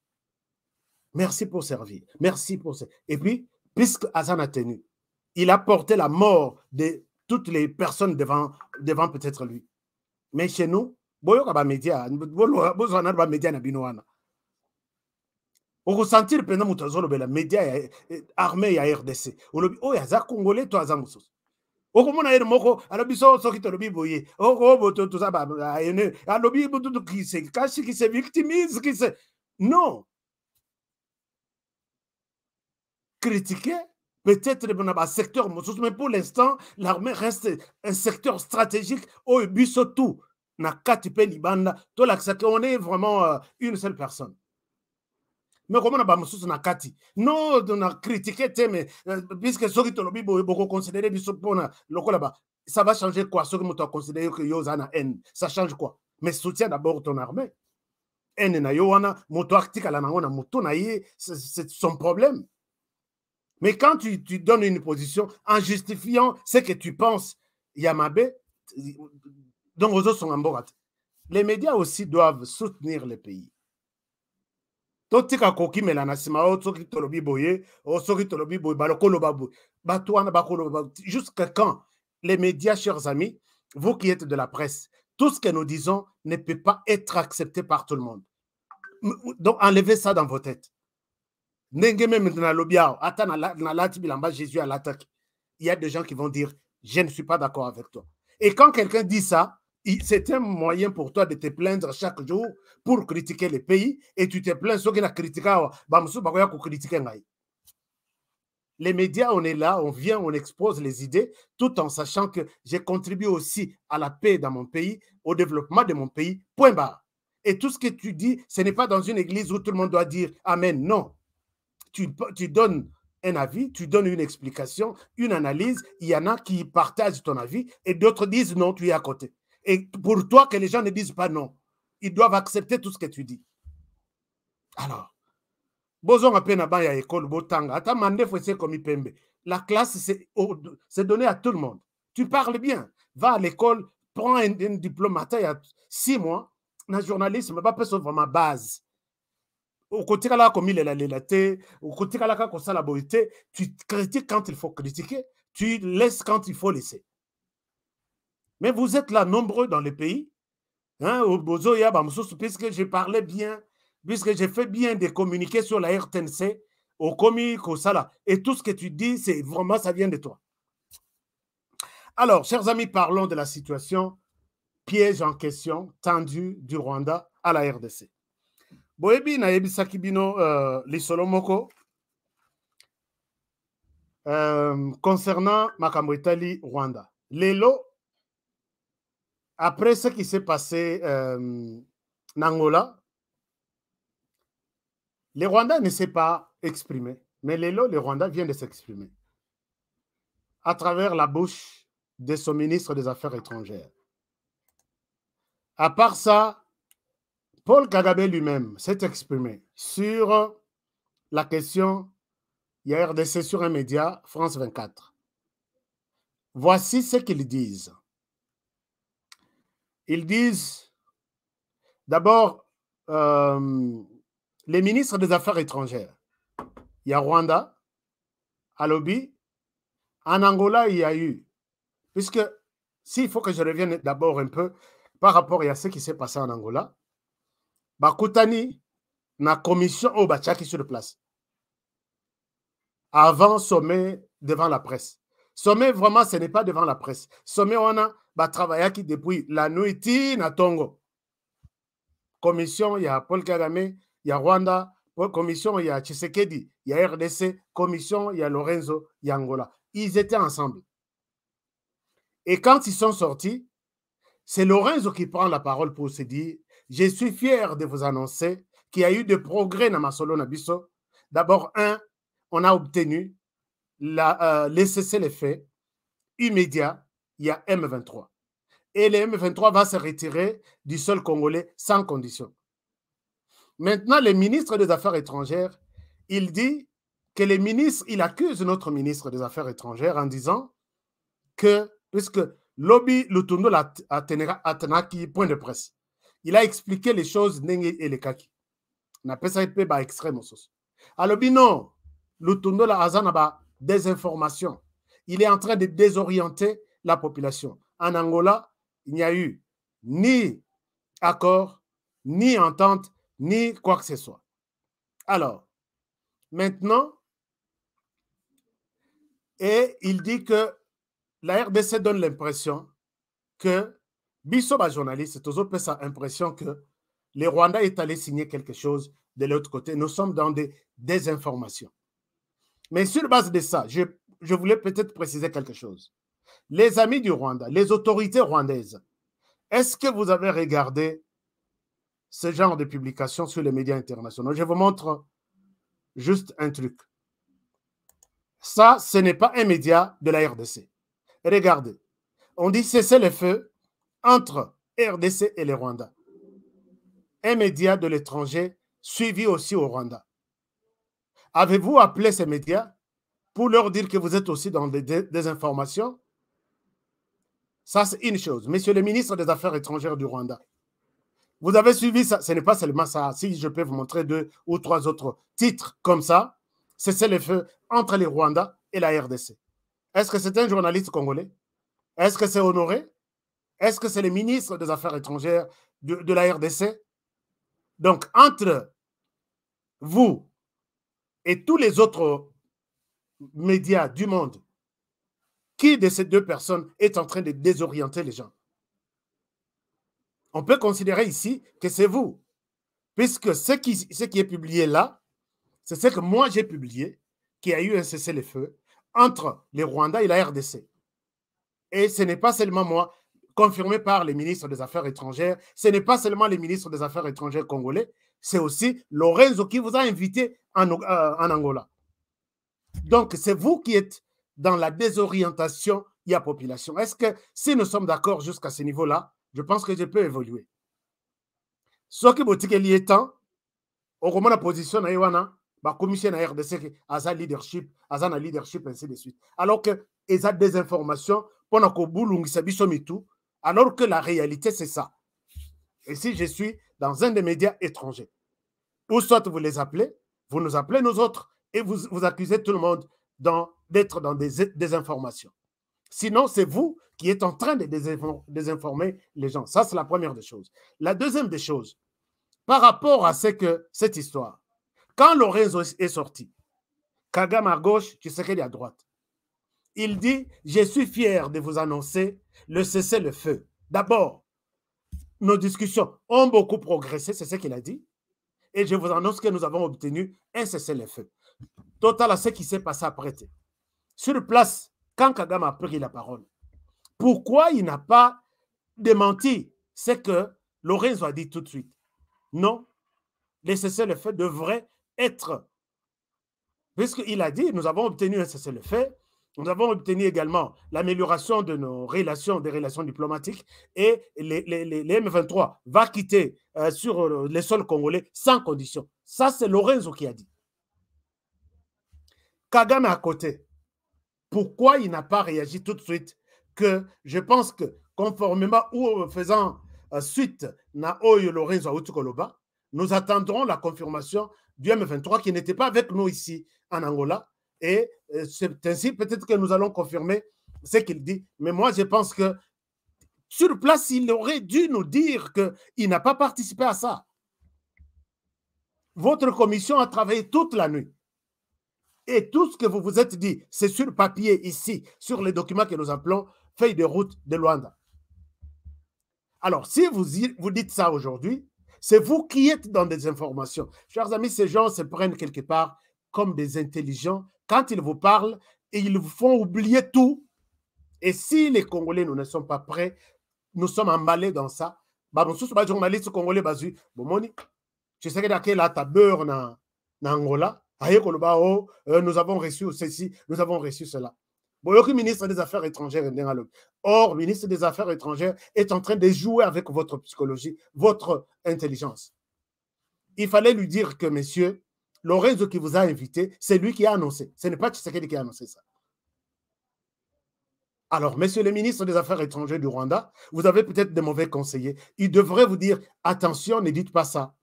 merci pour servir merci pour servir. et puis puisque Azan a tenu il a porté la mort de toutes les personnes devant, devant peut-être lui. Mais chez nous, boyoka ba media bozwana ba media na bino wana okosantire mpenza moto azolobela media ya eh, armée ya rdc olobi oyo oh, aza congolais to aza mosusu okomona yere moko alobi so soki tolobi boye okoboto toza baene alobi kise kasi kise victimise kise non critiquer peut-être eh dans un secteur, mais pour l'instant, l'armée reste un secteur stratégique au but tout. On est vraiment euh, une seule personne. Mais comment on a Kati Non, on a critiqué, mais euh, puisque ce qui est beaucoup considéré, ça va changer quoi Ce que tu as considéré que Yozana haine, ça change quoi Mais soutiens d'abord ton armée. Haine na Yoana, moto article na moto na c'est son problème. Mais quand tu, tu, donnes une position en justifiant ce que tu penses, Yamabe, donc autres sont Les médias aussi doivent soutenir oh, bah, le pays. Bah, bah, jusqu'à quand les médias chers amis vous qui êtes de la presse tout ce que nous disons ne peut pas être accepté par tout le monde donc enlevez ça dans vos têtes même dans Jésus à l'attaque. Il y a des gens qui vont dire, je ne suis pas d'accord avec toi. Et quand quelqu'un dit ça, c'est un moyen pour toi de te plaindre chaque jour pour critiquer le pays et tu te plains ceux qui la critiqué les médias on est là on vient on expose les idées tout en sachant que j'ai contribué aussi à la paix dans mon pays au développement de mon pays point barre et tout ce que tu dis ce n'est pas dans une église où tout le monde doit dire amen non tu, donnes un avis, tu donnes une explication, une analyse. Il y en a qui partagent ton avis et d'autres disent non, tu es à côté. Et pour toi, que les gens ne disent pas non, ils doivent accepter tout ce que tu dis. Alors, il y a école botanga faut la classe c'est donné à tout le monde tu parles bien va à l'école prends un, diplôme. diplôme y a six mois pas journalisme personne ma base okotikala Au côté là quand ça l'a beauté, tu critiques quand il faut critiquer tu laisses quand il faut laisser mais vous êtes là nombreux dans le pays hein, puisque je parlais bien puisque j'ai fait bien des communiqués sur la RTNC au salat. et tout ce que tu dis c'est vraiment ça vient de toi alors chers amis parlons de la situation piège en question tendue du Rwanda à la RDC euh, euh, concernant makambo rwanda lelo après ce qui s'est passé euh, en angola le Rwanda ne s'est pas exprimé mais lelo le Rwanda, vient de s'exprimer à travers la bouche de son ministre des affaires étrangères à part ça Paul Kagame lui-même s'est exprimé sur la question hier RDC sur un média, France 24. Voici ce qu'ils disent. Ils disent d'abord euh, les ministres des Affaires étrangères. Il y a Rwanda, à Lobby. En Angola, il y a eu. Puisque, s'il faut que je revienne d'abord un peu par rapport à ce qui s'est passé en Angola, bakutani na commission qui oh, bah, est sur place avant sommet devant la presse sommet vraiment ce n'est pas devant la presse sommet on a bah, travaillé depuis la nuit ti na Tongo commission a paul kagame a rwanda commission il y a tshisekedi a rdc commission il y a lorenzo il y a angola ils étaient ensemble et quand ils sont sortis c'est lorenzo qui prend la parole pour se dire je suis fier de vous annoncer qu'il y a eu des progrès dans Masolo Nabiso. D'abord, un, on a obtenu la, euh, les faits immédiats, il y a M23. Et le M23 va se retirer du sol congolais sans condition. Maintenant, le ministre des Affaires étrangères, il dit que les ministres, il accuse notre ministre des Affaires étrangères en disant que, puisque Lobby Lutundo qui point de presse, il a expliqué les choses et ça elekaki Il Alors, baextrait Alors alobi non la a des informations. il est en train de désorienter la population en angola il n'y a eu ni accord ni entente ni quoi que ce soit alors maintenant et il dit que la RDC donne l'impression que Bissoba journaliste c'est toujours peut ça impression que le Rwanda est allé signer quelque chose de l'autre côté. Nous sommes dans des désinformations. Mais sur base de ça, je, je voulais peut-être préciser quelque chose. Les amis du Rwanda, les autorités rwandaises, est-ce que vous avez regardé ce genre de publication sur les médias internationaux Je vous montre juste un truc. Ça, ce n'est pas un média de la RDC. Regardez. On dit cessez le feu entre RDC et les Rwanda. Un média de l'étranger suivi aussi au Rwanda. Avez-vous appelé ces médias pour leur dire que vous êtes aussi dans des, informations Ça, c'est une chose. Monsieur le ministre des Affaires étrangères du Rwanda, vous avez suivi ça. Ce n'est pas seulement ça. Si je peux vous montrer deux ou trois autres titres comme ça, c'est le feu entre les Rwandais et la RDC. Est-ce que c'est un journaliste congolais Est-ce que c'est Honoré est-ce que c'est le ministre des Affaires étrangères de, la RDC Donc, entre vous et tous les autres médias du monde, qui de ces deux personnes est en train de désorienter les gens On peut considérer ici que c'est vous, puisque ce qui, ce qui est publié là, c'est ce que moi j'ai publié, qui a eu un cessez-le-feu entre les Rwandais et la RDC. Et ce n'est pas seulement moi, confirmé par les ministres des Affaires étrangères. Ce n'est pas seulement les ministres des Affaires étrangères congolais, c'est aussi Lorenzo qui vous a invité en, euh, Angola. Donc, c'est vous qui êtes dans la désorientation il y population. Est-ce que si nous sommes d'accord jusqu'à ce niveau-là, je pense que je peux évoluer. Ce qui est lié tant au moment la position na Iwana, la commission RDC a leadership, sa leadership ainsi de suite. Alors que ils a des informations pour na biso tout alors que la réalité, c'est ça. Et si je suis dans un des médias étrangers, ou soit vous les appelez, vous nous appelez nous autres et vous, vous accusez tout le monde d'être dans, des, désinformations. informations. Sinon, c'est vous qui êtes en train de désinformer les gens. Ça, c'est la première des choses. La deuxième des choses, par rapport à ce que cette histoire, quand Lorenzo est sorti, Kagame à gauche, tu sais est à droite il dit, je suis fier de vous annoncer le cessez-le-feu. D'abord, nos discussions ont beaucoup progressé, c'est ce qu'il a dit. Et je vous annonce que nous avons obtenu un cessez-le-feu. Total à ce qui s'est passé après. Sur place, quand Kagame a pris la parole, pourquoi il n'a pas démenti ce que Lorenzo a dit tout de suite Non, le cessez-le-feu devrait être. Puisqu'il a dit, nous avons obtenu un cessez-le-feu, nous avons obtenu également l'amélioration de nos relations, des relations diplomatiques, et les, M23 va quitter euh, sur euh, les sols congolais sans condition. Ça, c'est Lorenzo qui a dit. Kagame à côté. Pourquoi il n'a pas réagi tout de suite que je pense que conformément ou faisant euh, suite à Oyo Lorenzo Autukoloba, nous attendrons la confirmation du M23 qui n'était pas avec nous ici en Angola et c'est euh, ainsi peut-être que nous allons confirmer ce qu'il dit. Mais moi, je pense que sur place, il aurait dû nous dire qu'il n'a pas participé à ça. Votre commission a travaillé toute la nuit. Et tout ce que vous vous êtes dit, c'est sur papier ici, sur les documents que nous appelons feuille de route de Luanda. Alors, si vous, vous dites ça aujourd'hui, c'est vous qui êtes dans des informations. Chers amis, ces gens se prennent quelque part comme des intelligents quand ils vous parlent, ils vous font oublier tout. Et si les Congolais, nous ne sommes pas prêts, nous sommes emballés dans ça. les bah, journaliste congolais bazwi bomoni Je sais ta beure na, angola aye dans oh, euh, nous avons reçu ceci nous avons reçu cela aucun ministre des affaires étrangères or ministre des affaires étrangères est en train de jouer avec votre psychologie votre intelligence il fallait lui dire que messieurs Lorenzo qui vous a invité, c'est lui qui a annoncé. Ce n'est pas Tshisekedi qui a annoncé ça. Alors, monsieur le ministre des Affaires étrangères du Rwanda, vous avez peut-être des mauvais conseillers. Il devrait vous dire attention, ne dites pas ça.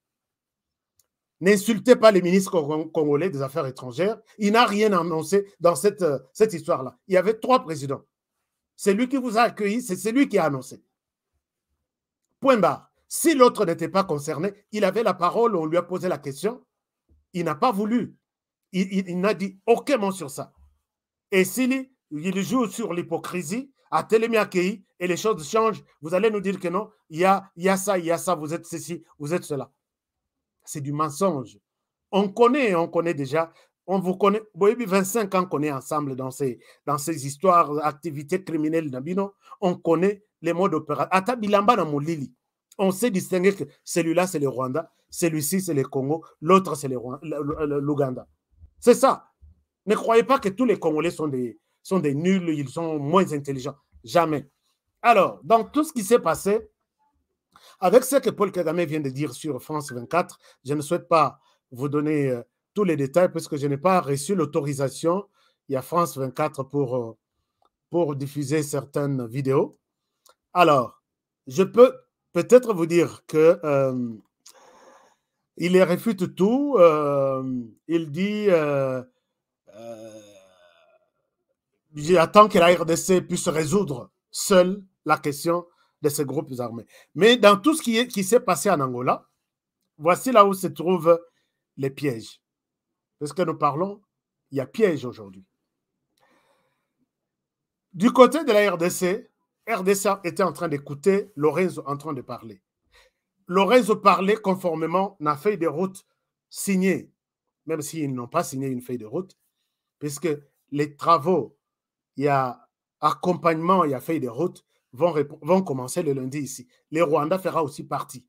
N'insultez pas les ministres congolais des Affaires étrangères. Il n'a rien annoncé dans cette, euh, cette histoire-là. Il y avait trois présidents. C'est lui qui vous a accueilli, c'est celui qui a annoncé. Point barre. Si l'autre n'était pas concerné, il avait la parole, on lui a posé la question, il n'a pas voulu. Il, n'a dit aucun mot sur ça. Et s'il joue sur l'hypocrisie, à Télémia et les choses changent, vous allez nous dire que non, il y a, ça, il y a ça, vous êtes ceci, vous êtes cela. C'est du mensonge. On connaît, on connaît déjà, on vous connaît. Boébi, 25 ans qu'on est ensemble dans ces, histoires, activités criminelles, on connaît les modes opératoires. Atabilamba dans mon Lili on sait distinguer que celui-là, c'est le Rwanda, celui-ci, c'est le Congo, l'autre, c'est l'Ouganda. C'est ça. Ne croyez pas que tous les Congolais sont des, sont des nuls, ils sont moins intelligents. Jamais. Alors, dans tout ce qui s'est passé, avec ce que Paul Kagame vient de dire sur France 24, je ne souhaite pas vous donner euh, tous les détails parce que je n'ai pas reçu l'autorisation. Il y a France 24 pour, euh, pour diffuser certaines vidéos. Alors, je peux peut-être vous dire que euh, il réfute tout. Euh, il dit euh, j'attends que la RDC puisse résoudre seule la question de ces groupes armés. Mais dans tout ce qui, est, qui s'est passé en Angola, voici là où se trouvent les pièges. Parce que nous parlons, il y a piège aujourd'hui. Du côté de la RDC, RDC était en train d'écouter Lorenzo en train de parler. Lorenzo parlait conformément à la feuille de route signée, même s'ils n'ont pas signé une feuille de route, puisque les travaux, il y a accompagnement, il y a feuille de route, vont, vont commencer le lundi ici. Le Rwanda fera aussi partie.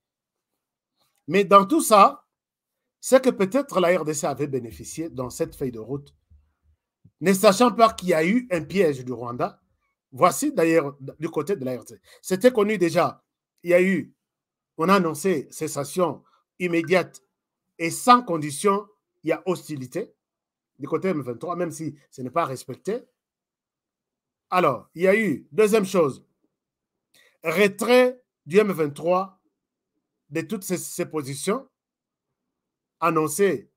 Mais dans tout ça, c'est que peut-être la RDC avait bénéficié dans cette feuille de route, ne sachant pas qu'il y a eu un piège du Rwanda, Voici d'ailleurs du côté de la RT. C'était connu déjà. Il y a eu, on a annoncé cessation immédiate et sans condition, il y a hostilité du côté M23, même si ce n'est pas respecté. Alors, il y a eu, deuxième chose, retrait du M23 de toutes ses positions annoncées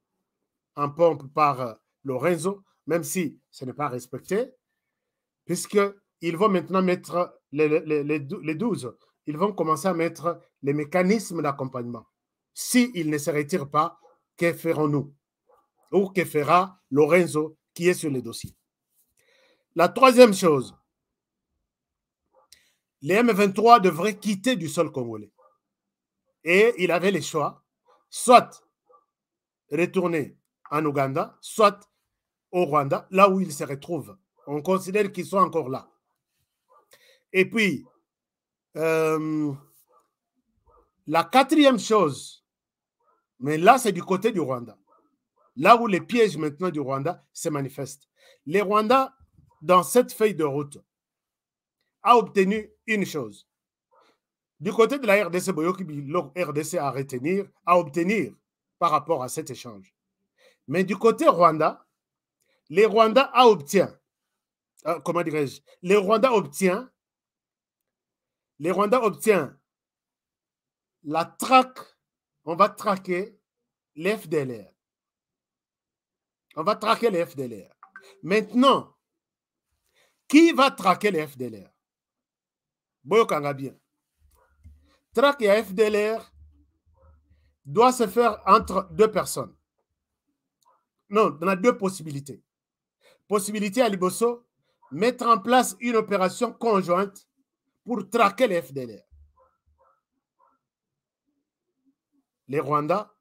en pompe par Lorenzo, même si ce n'est pas respecté, puisque ils vont maintenant mettre les, les, 12, ils vont commencer à mettre les mécanismes d'accompagnement. S'ils ne se retirent pas, que ferons-nous Ou que fera Lorenzo qui est sur le dossier La troisième chose, les M23 devraient quitter du sol congolais. Et il avait le choix, soit retourner en Ouganda, soit au Rwanda, là où ils se retrouvent. On considère qu'ils sont encore là. Et puis, euh, la quatrième chose, mais là, c'est du côté du Rwanda. Là où les pièges maintenant du Rwanda se manifestent. Les Rwanda, dans cette feuille de route, a obtenu une chose. Du côté de la RDC, Boyokibi, RDC à retenir, à obtenir par rapport à cet échange. Mais du côté Rwanda, les Rwanda a obtient, euh, comment dirais-je, les Rwanda obtient les Rwandais obtiennent la traque. On va traquer les On va traquer les Maintenant, qui va traquer les FDLR Boyokanga bien. Traquer doit se faire entre deux personnes. Non, on a deux possibilités. Possibilité à Liboso, mettre en place une opération conjointe pour traquer les FDLR. Le Rwanda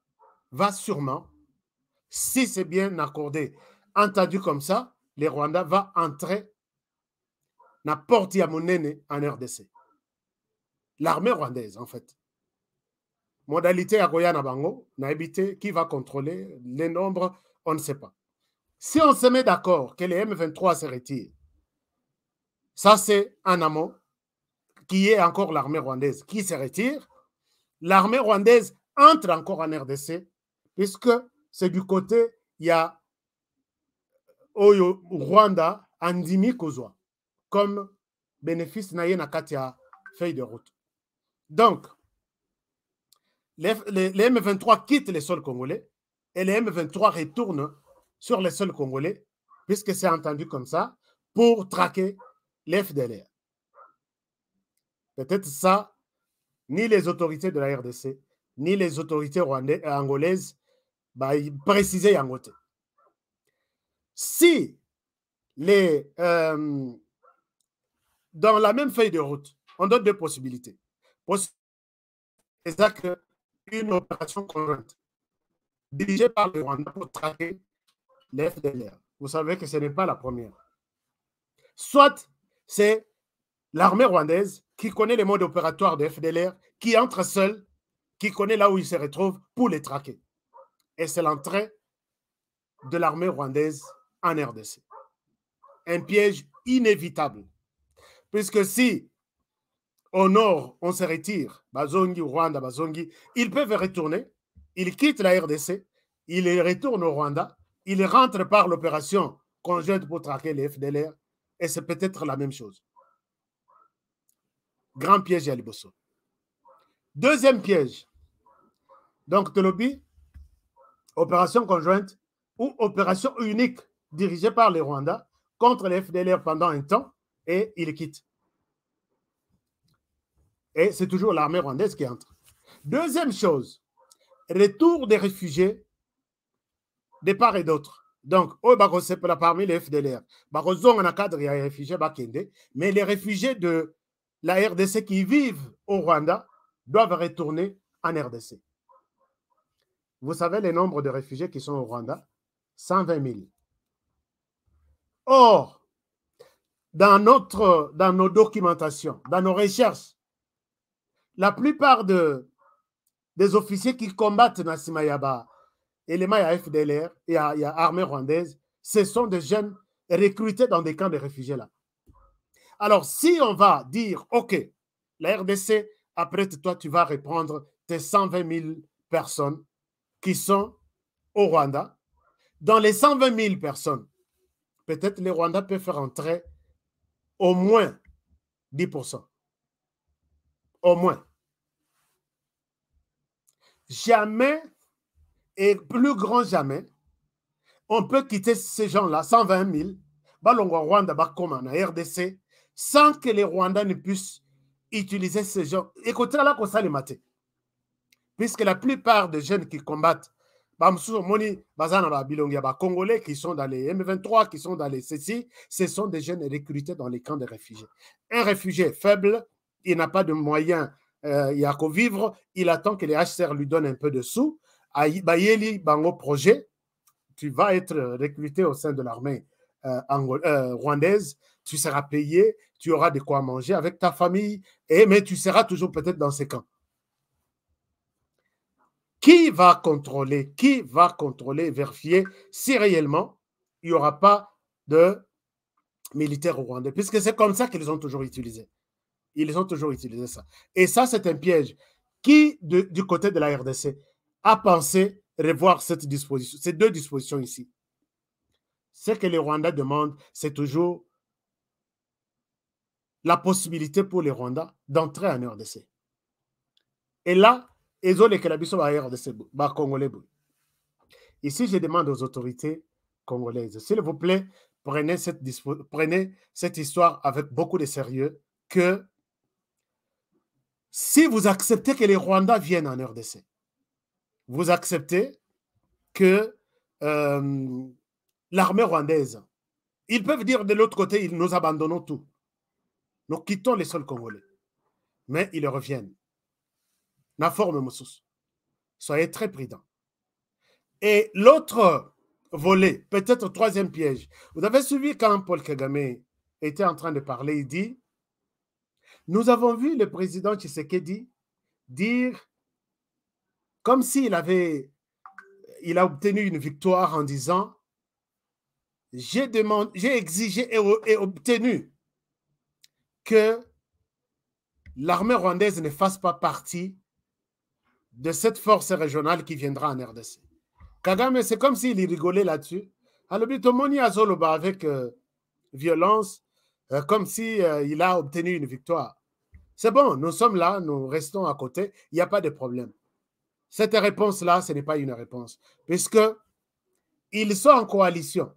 va sûrement, si c'est bien accordé, entendu comme ça, le Rwanda va entrer na porte Yamunene en RDC. L'armée rwandaise, en fait. Modalité à Goyana Bango, na qui va contrôler les nombres, on ne sait pas. Si on se met d'accord que les M23 se retirent, ça c'est en amont, qui est encore l'armée rwandaise qui se retire, l'armée rwandaise entre encore en RDC, puisque c'est du côté, il y a Oyo, Rwanda, Andimi Kozwa, comme bénéfice Naye Nakatia, feuille de route. Donc, les, M23 quittent les sols congolais et les M23 retournent sur les sols congolais, puisque c'est entendu comme ça, pour traquer les Peut-être ça, ni les autorités de la RDC, ni les autorités euh, angolaises, bah, précisaient préciser côté. Si les, euh, dans la même feuille de route, on donne deux possibilités. C'est-à-dire une opération conjointe dirigée par le Rwanda pour traquer les Vous savez que ce n'est pas la première. Soit c'est l'armée rwandaise, qui connaît les modes opératoires de FDLR, qui entre seul, qui connaît là où ils se retrouvent pour les traquer. Et c'est l'entrée de l'armée rwandaise en RDC. Un piège inévitable. Puisque si au nord, on se retire, Bazongi, Rwanda, Bazongi, ils peuvent retourner, ils quittent la RDC, ils retournent au Rwanda, ils rentrent par l'opération conjointe pour traquer les FDLR, et c'est peut-être la même chose. Grand piège à Liboso. Deuxième piège. Donc, Tolobi, opération conjointe ou opération unique dirigée par les Rwandais contre les FDLR pendant un temps et il quitte. Et c'est toujours l'armée rwandaise qui entre. Deuxième chose, retour des réfugiés des part et d'autre. Donc, oh, parmi les FDLR, mais les réfugiés de la RDC qui vivent au Rwanda doivent retourner en RDC. Vous savez le nombre de réfugiés qui sont au Rwanda 120 000. Or, dans, notre, dans nos documentations, dans nos recherches, la plupart des officiers qui combattent dans et les Maya FDLR et l'armée rwandaise, ce sont des jeunes recrutés dans des camps de réfugiés là. Alors, si on va dire, OK, la RDC, après toi, tu vas reprendre tes 120 000 personnes qui sont au Rwanda. Dans les 120 000 personnes, peut-être le Rwanda peut faire entrer au moins 10 Au moins. Jamais, et plus grand jamais, on peut quitter ces gens-là, 120 000, au Rwanda, RDC, sans que les Rwandais ne puissent utiliser ces gens. Écoutez là qu'on ça le Puisque la plupart des jeunes qui combattent, bah, bah, bah, Congolais qui sont dans les M23, qui sont dans les ceci, ce sont des jeunes recrutés dans les camps de réfugiés. Un réfugié faible, il n'a pas de moyens, il il a qu'à vivre, il attend que les HCR lui donnent un peu de sous. Bayeli Bango Projet, tu vas être recruté au sein de l'armée euh, euh, rwandaise, tu seras payé, tu auras de quoi manger avec ta famille, et, mais tu seras toujours peut-être dans ces camps. Qui va contrôler, qui va contrôler, vérifier si réellement il n'y aura pas de militaires rwandais, puisque c'est comme ça qu'ils ont toujours utilisé. Ils ont toujours utilisé ça. Et ça, c'est un piège. Qui, du côté de la RDC, a pensé revoir cette disposition, ces deux dispositions ici ce que les Rwandais demandent, c'est toujours la possibilité pour les Rwandais d'entrer en RDC. Et là, les en RDC à Congolais. ici je demande aux autorités congolaises s'il vous plaît prenez cette prenez cette histoire avec beaucoup de sérieux que si vous acceptez que les Rwandais viennent en RDC vous acceptez que euh, l'armée rwandaise. Ils peuvent dire de l'autre côté, nous abandonnons tout. Nous quittons les sols congolais. Mais ils reviennent. La forme Soyez très prudents. Et l'autre volet, peut-être troisième piège. Vous avez suivi quand Paul Kagame était en train de parler, il dit Nous avons vu le président Tshisekedi dire comme s'il avait il a obtenu une victoire en disant j'ai demandé, j'ai exigé et, obtenu que l'armée rwandaise ne fasse pas partie de cette force régionale qui viendra en RDC. Kagame, c'est comme s'il rigolait là-dessus. Alors, Bitomoni Azoloba avec euh, violence, euh, comme s'il euh, a obtenu une victoire. C'est bon, nous sommes là, nous restons à côté, il n'y a pas de problème. Cette réponse-là, ce n'est pas une réponse, puisque ils sont en coalition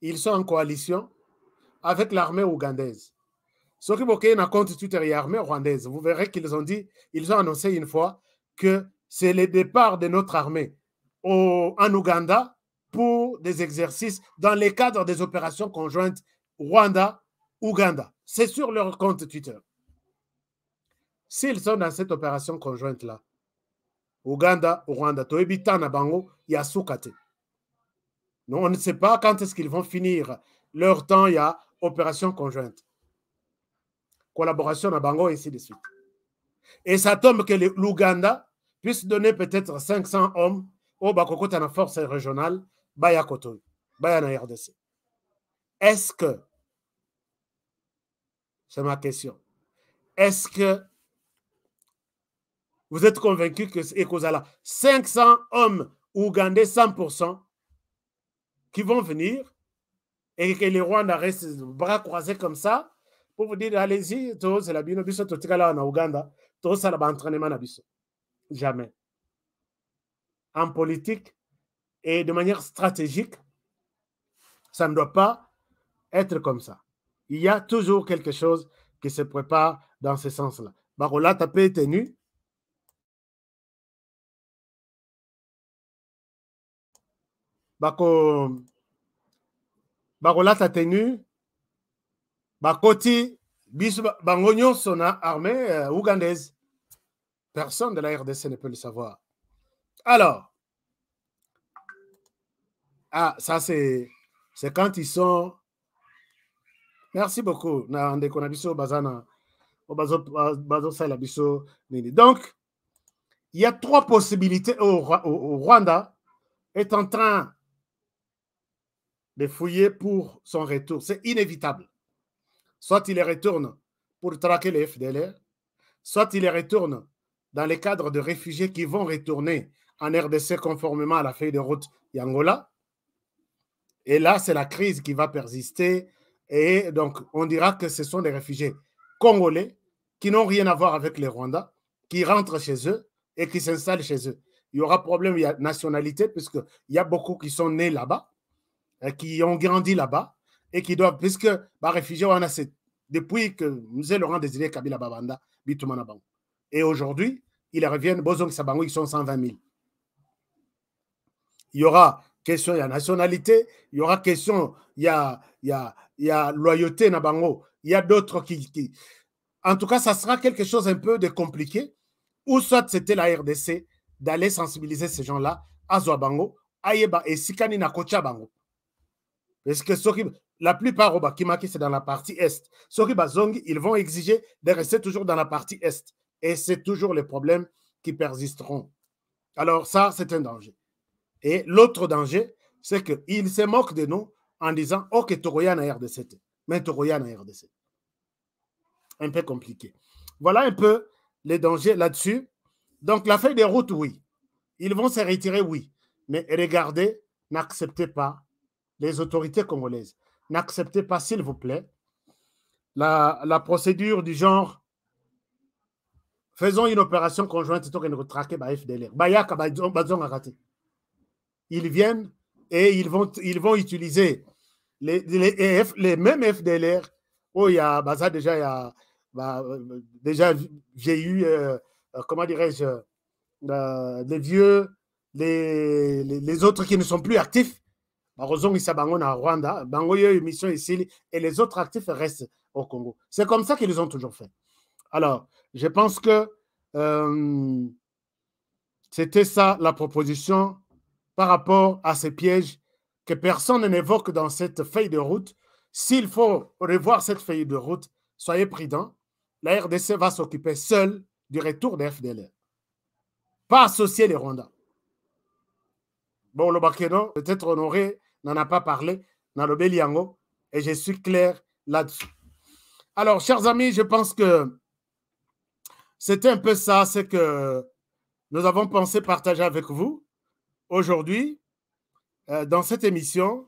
ils sont en coalition avec l'armée ougandaise. Ce qui est Twitter et l'armée rwandaise. Vous verrez qu'ils ont dit, ils ont annoncé une fois que c'est le départ de notre armée en Ouganda pour des exercices dans le cadre des opérations conjointes Rwanda-Ouganda. C'est sur leur compte Twitter. S'ils sont dans cette opération conjointe-là, Ouganda, Rwanda, Toebi Tanabango, Yasukate on ne sait pas quand est-ce qu'ils vont finir leur temps. Il y a opération conjointe, collaboration à Bango, et ainsi de suite. Et ça tombe que l'Ouganda puisse donner peut-être 500 hommes au Bakokotana la force régionale, Bayakotou, Bayana RDC. Est-ce que, c'est ma question, est-ce que vous êtes convaincu que c'est 500 hommes ougandais 100% qui vont venir et que les Rwandais restent bras croisés comme ça pour vous dire allez-y, la bino biso Uganda, Jamais. En politique et de manière stratégique, ça ne doit pas être comme ça. Il y a toujours quelque chose qui se prépare dans ce sens-là. Barola tapé tenu, bako bakolata tenue bakoti biso bango nyonso armée euh, ougandaise personne de la RDC ne peut le savoir alors ah ça c'est c'est quand ils sont merci beaucoup na na biso bazana donc il y a trois possibilités au Rwanda est en train de fouiller pour son retour. C'est inévitable. Soit il retourne pour traquer les FDLR, soit il retourne dans les cadres de réfugiés qui vont retourner en RDC conformément à la feuille de route Yangola. Et là, c'est la crise qui va persister. Et donc, on dira que ce sont des réfugiés congolais qui n'ont rien à voir avec les Rwandais, qui rentrent chez eux et qui s'installent chez eux. Il y aura problème, il y a nationalité, puisqu'il y a beaucoup qui sont nés là-bas euh, qui ont grandi là-bas et qui doivent, puisque bah, réfugiés, on a depuis que nous Laurent Désiré Kabila Babanda, Bitoumanabango Et aujourd'hui, ils reviennent, ils sont 120 000. Il y aura question, de nationalité, il y aura question, il y a, il y a, il y a loyauté, il y a d'autres qui, qui, En tout cas, ça sera quelque chose un peu de compliqué, ou soit c'était la RDC d'aller sensibiliser ces gens-là à Zouabango à Yeba et Sikani Nakocha Bango. Parce que la plupart au Bakimaki, c'est dans la partie est. Soki Bazongi, ils vont exiger de rester toujours dans la partie est. Et c'est toujours les problèmes qui persisteront. Alors, ça, c'est un danger. Et l'autre danger, c'est qu'ils se moquent de nous en disant ok que Toroyan a RDC. Mais Toroyan a RDC. Un peu compliqué. Voilà un peu les dangers là-dessus. Donc, la feuille des routes oui. Ils vont se retirer, oui. Mais regardez, n'acceptez pas les autorités congolaises. N'acceptez pas, s'il vous plaît, la, procédure du genre faisons une opération conjointe Ils viennent et ils vont, ils vont utiliser les, les, e mêmes e FDLR. Oh, il y a, bah, déjà, il bah, déjà, j'ai eu, euh, euh, comment dirais-je, euh, les vieux, les, les autres qui ne sont plus actifs bakozongisa bango au Rwanda, bango une mission ici, et les autres actifs restent au Congo. C'est comme ça qu'ils ont toujours fait. Alors, je pense que euh, c'était ça la proposition par rapport à ces pièges que personne n'évoque dans cette feuille de route. S'il faut revoir cette feuille de route, soyez prudents. La RDC va s'occuper seule du retour des FDLR. Pas associer les Rwandais. Bon, le Barqueno, peut-être Honoré n'en a pas parlé dans le et je suis clair là-dessus. Alors, chers amis, je pense que c'était un peu ça, c'est que nous avons pensé partager avec vous aujourd'hui euh, dans cette émission.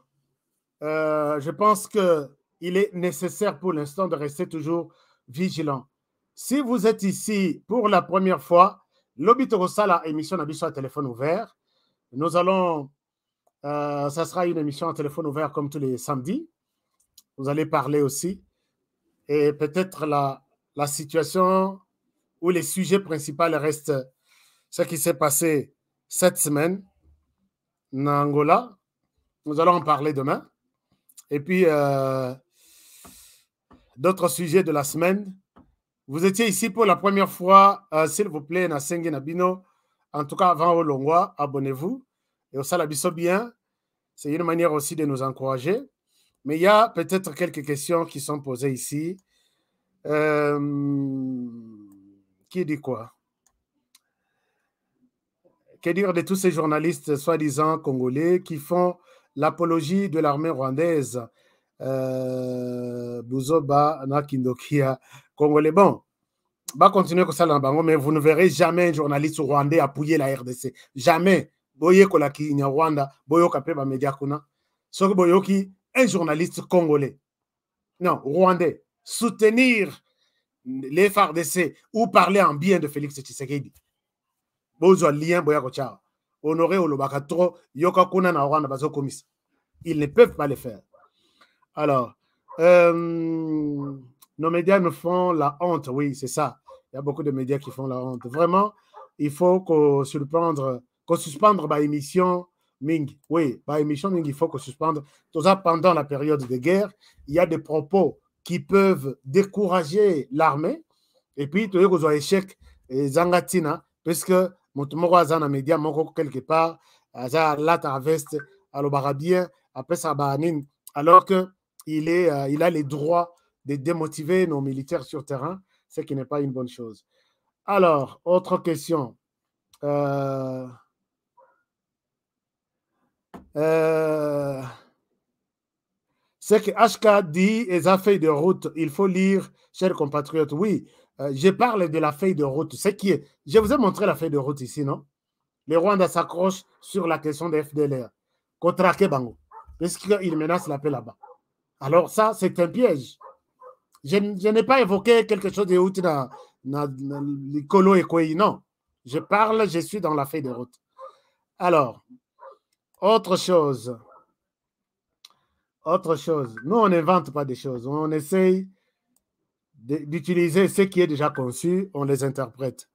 Euh, je pense qu'il est nécessaire pour l'instant de rester toujours vigilant. Si vous êtes ici pour la première fois, l'hôpital, la émission Nabiso à téléphone ouvert. Nous allons, euh, ça sera une émission en téléphone ouvert comme tous les samedis. Vous allez parler aussi et peut-être la, la situation où les sujets principaux restent ce qui s'est passé cette semaine en Angola. Nous allons en parler demain. Et puis, euh, d'autres sujets de la semaine. Vous étiez ici pour la première fois. Euh, s'il vous plaît, Nassengi Nabino, en tout cas, avant Olongwa, abonnez-vous. Et au Salabiso bien, c'est une manière aussi de nous encourager. Mais il y a peut-être quelques questions qui sont posées ici. Euh, qui dit quoi Que dire de tous ces journalistes soi-disant congolais qui font l'apologie de l'armée rwandaise euh, Bouzoba Nakindokia, congolais. Bon, va continuer comme ça dans bango, mais vous ne verrez jamais un journaliste rwandais appuyer la RDC. Jamais. il ki a Rwanda, médias pe ba media kuna. Soki boyoki un journaliste congolais. Non, rwandais. Soutenir les FARDC ou parler en bien de Félix Tshisekedi. Bozo lien boyako chao. Honoré olobaka trop yoka kuna na Rwanda bazo komisa. Ils ne peuvent pas le faire. Alors, euh, nos médias nous font la honte, oui, c'est ça. Il y a beaucoup de médias qui font la honte. Vraiment, il faut qu'on suspendre, qu'on suspendre émission Ming. Oui, l'émission émission Ming, il faut qu'on suspendre. Tout ça pendant la période de guerre, il y a des propos qui peuvent décourager l'armée. Et puis, tout y a échec Zangatina, hein, puisque que, a un média, quelque part, a la veste, à l'obarabien, après ça, alors qu'il euh, il a les droits de démotiver nos militaires sur terrain ce qui n'est pas une bonne chose. Alors, autre question. Euh, euh ce que HK dit et sa feuille de route, il faut lire, chers compatriotes. Oui, euh, je parle de la feuille de route. qui je vous ai montré la feuille de route ici, non? Le Rwandais s'accrochent sur la question des FDLR. Contraqué Est-ce qu'il menace la paix là-bas. Alors ça, c'est un piège je, n'ai pas évoqué quelque chose de route dans, dans, et non. Je parle, je suis dans la feuille de route. Alors, autre chose. Autre chose. Nous, on n'invente pas des choses. On essaye d'utiliser ce qui est déjà conçu, on les interprète.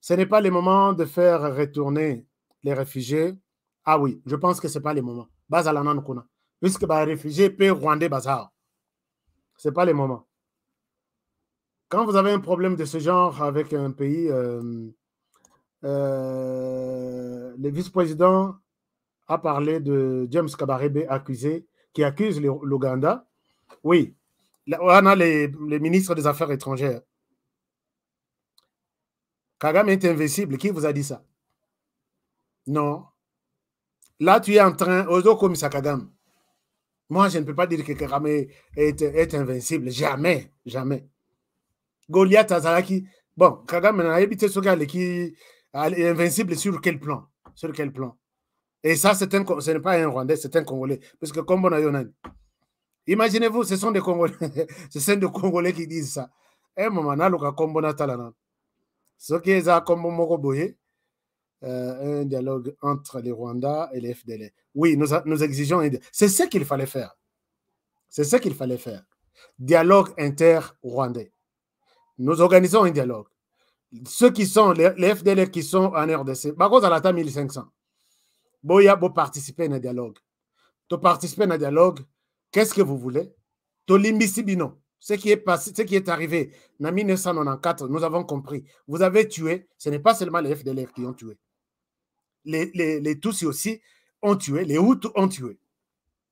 Ce n'est pas le moment de faire retourner les réfugiés. Ah oui, je pense que ce n'est pas le moment. la Kuna. Puisque les réfugiés peuvent rwandais bazar. Ce n'est pas le moment quand vous avez un problème de ce genre avec un pays, euh, euh, le vice-président a parlé de James Kabarebe accusé, qui accuse l'Ouganda. Oui, on a les, ministres des Affaires étrangères. Kagame est invincible. Qui vous a dit ça? Non. Là, tu es en train, Ozo Kagame. Moi, je ne peux pas dire que Kagame est invincible. Jamais, jamais. Goliath azalaki bon kagame gars-là qui est invincible sur quel plan sur quel plan et ça c'est un ce n'est pas un rwandais c'est un congolais parce que comme on a imaginez-vous ce sont des congolais ce sont des congolais qui disent ça un moment y a un Congolais qui dit ça. Ce qui Euh, un dialogue entre les Rwandais et les FDL. Oui, nous, nous exigeons C'est ce qu'il fallait faire. C'est ce qu'il fallait faire. Dialogue inter-rwandais. Nous organisons un dialogue. Ceux qui sont, les, FDLR qui sont en RDC, par contre, à la 1500, bon, il participer à un dialogue. Vous participer à un dialogue, qu'est-ce que vous voulez? Vous Ce qui est passé, ce qui est arrivé en 1994, nous avons compris. Vous avez tué, ce n'est pas seulement les FDLR qui ont tué. Les, les, aussi ont tué, les Hutus ont tué.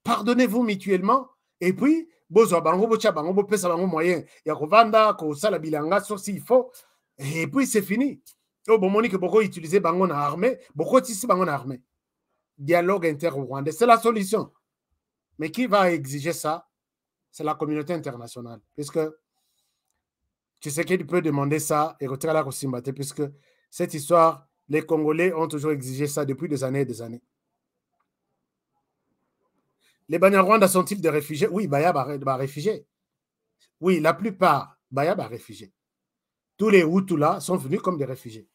Pardonnez-vous mutuellement et puis Bonjour, bango bocha bango bopesa bango moyen ya kovanda kosala bilanga so faut et puis c'est fini oyo que beaucoup utiliser bango na armée bokotisi bango na armée dialogue inter-rwandais c'est la solution mais qui va exiger ça c'est la communauté internationale puisque tu sais qu'il peut demander ça et retirer la Kosimbate puisque cette histoire les Congolais ont toujours exigé ça depuis des années et des années les Banyarwanda sont-ils des réfugiés Oui, Bayab bah, réfugié. Oui, la plupart, Bayab bah, réfugié. Tous les Hutus sont venus comme des réfugiés.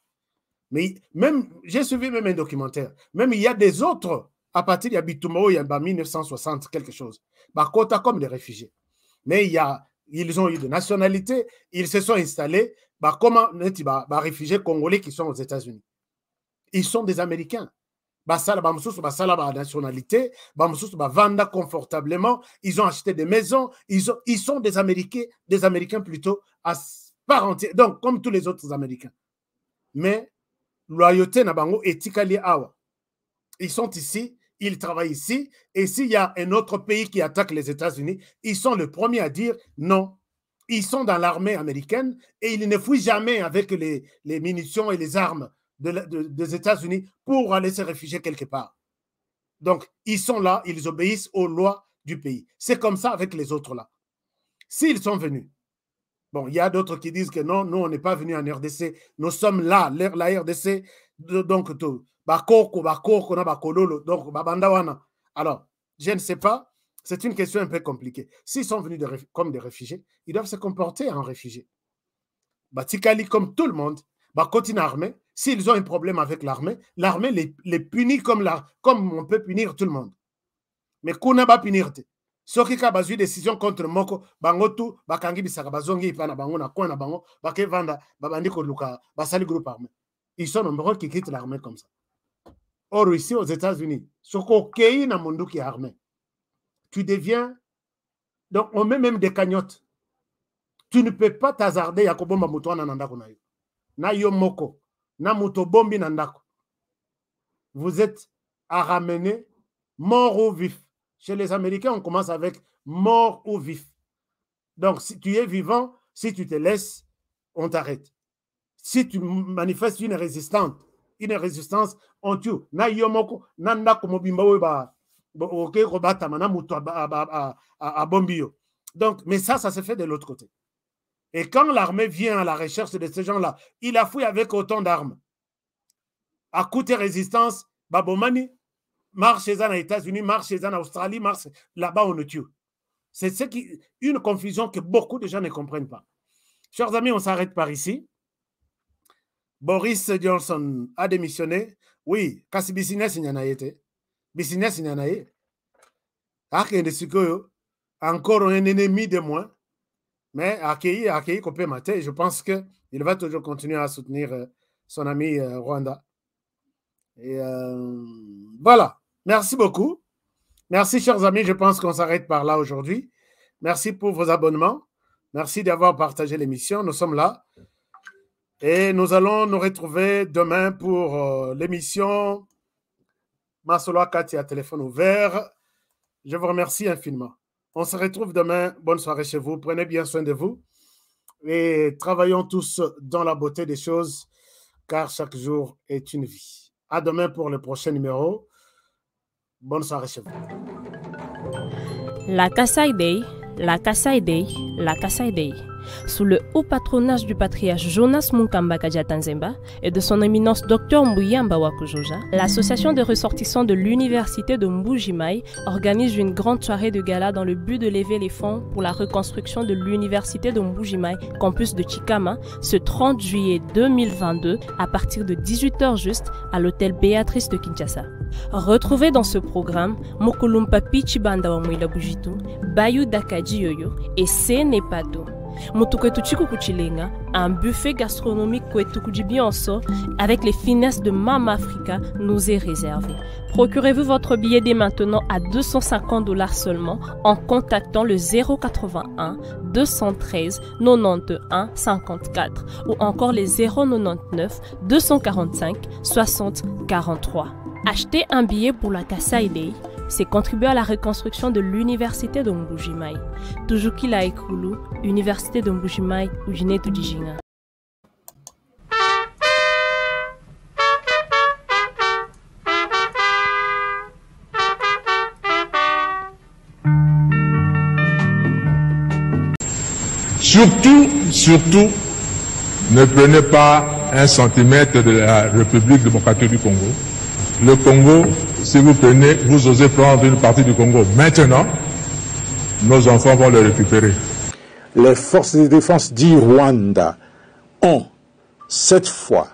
Mais même, j'ai suivi même un documentaire. Même il y a des autres, à partir d'Abitumao, il y a 1960, quelque chose. Par comme des réfugiés. Mais il y a, ils ont eu de nationalité, ils se sont installés, bah, comment, les réfugiés congolais qui sont aux États-Unis. Ils sont des Américains confortablement ils ont acheté des maisons ils, ils sont des américains des américains plutôt à part entière donc comme tous les autres américains mais loyauté na bango ils sont ici ils travaillent ici et s'il y a un autre pays qui attaque les États-Unis ils sont les premiers à dire non ils sont dans l'armée américaine et ils ne fuient jamais avec les, les munitions et les armes des États-Unis pour aller se réfugier quelque part. Donc, ils sont là, ils obéissent aux lois du pays. C'est comme ça avec les autres là. S'ils sont venus, bon, il y a d'autres qui disent que non, nous, on n'est pas venus en RDC, nous sommes là, la RDC, donc tout. Donc, alors, je ne sais pas, c'est une question un peu compliquée. S'ils sont venus comme des réfugiés, ils doivent se comporter en réfugiés. Batikali, comme tout le monde, Bakotin armée, S'ils ont un problème avec l'armée, l'armée les, les, punit comme, la, comme on peut punir tout le monde. Mais n'a va punir Ce qui a une décision contre moko Bangotu, bakangi bisaka bazongi epai na bango na bango bakevanda basali groupe armé ils sont nombreux qui quittent l'armée comme ça or ici aux états-unis qu'on okei na qui est armé, tu deviens donc on met même des cagnottes tu ne peux pas t'hazarder ya kobomba moto na nanda na yo moko vous êtes à ramener mort ou vif chez les américains on commence avec mort ou vif donc si tu es vivant si tu te laisses on t'arrête si tu manifestes une résistance une résistance on tue donc mais ça ça se fait de l'autre côté et quand l'armée vient à la recherche de ces gens-là, il a fouillé avec autant d'armes. À coût résistance, Babomani marche chez les États-Unis, marche chez en Australie, marche là-bas, on le C'est ce qui, une confusion que beaucoup de gens ne comprennent pas. Chers amis, on s'arrête par ici. Boris Johnson a démissionné. Oui, en a été. Business nyanaye. Ah, de sikoyo, euh, encore un ennemi de moins. Mais accueilli, accueilli Mate, je pense qu'il va toujours continuer à soutenir euh, son ami euh, Rwanda. Et euh, voilà. Merci beaucoup. Merci, chers amis. Je pense qu'on s'arrête par là aujourd'hui. Merci pour vos abonnements. Merci d'avoir partagé l'émission. Nous sommes là. Et nous allons nous retrouver demain pour l'émission Masolo Katia téléphone ouvert. Je vous remercie infiniment. On se retrouve demain. Bonne soirée chez vous. Prenez bien soin de vous. Et travaillons tous dans la beauté des choses, car chaque jour est une vie. À demain pour le prochain numéro. Bonne soirée chez vous. La Day. la Day. la Day. Sous le haut patronage du patriarche Jonas Munkamba et de son éminence Dr Mbuyamba Wakujoja, l'association des ressortissants de l'université de Mbujimai organise une grande soirée de gala dans le but de lever les fonds pour la reconstruction de l'université de Mbujimai, campus de Chikama, ce 30 juillet 2022 à partir de 18h juste à l'hôtel Béatrice de Kinshasa. Retrouvez dans ce programme Mokulumpa Pichibanda Wamwila Bujitu, Bayou Dakaji Yoyo et Senepato mutu un buffet gastronomique kwetu kujibionso avec les finesses de Mama Africa nous est réservé. Procurez-vous votre billet dès maintenant à 250 dollars seulement en contactant le 081 213 91 54 ou encore le 099 245 60 43. Achetez un billet pour la Casa Day c'est contribuer à la reconstruction de l'université de Mbujimai. qu'il université de Mbujimai, Ujine Surtout, surtout, ne prenez pas un centimètre de la République démocratique du Congo. Le Congo si vous prenez, vous osez prendre une partie du Congo maintenant, nos enfants vont le récupérer. Les forces de défense du Rwanda ont, cette fois,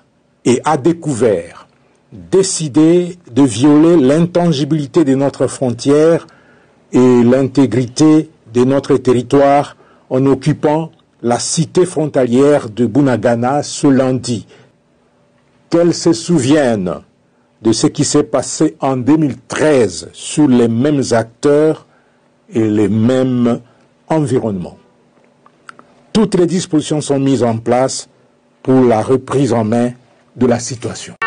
et à découvert, décidé de violer l'intangibilité de notre frontière et l'intégrité de notre territoire en occupant la cité frontalière de Bunagana ce lundi. Qu'elles se souviennent de ce qui s'est passé en 2013 sous les mêmes acteurs et les mêmes environnements. Toutes les dispositions sont mises en place pour la reprise en main de la situation.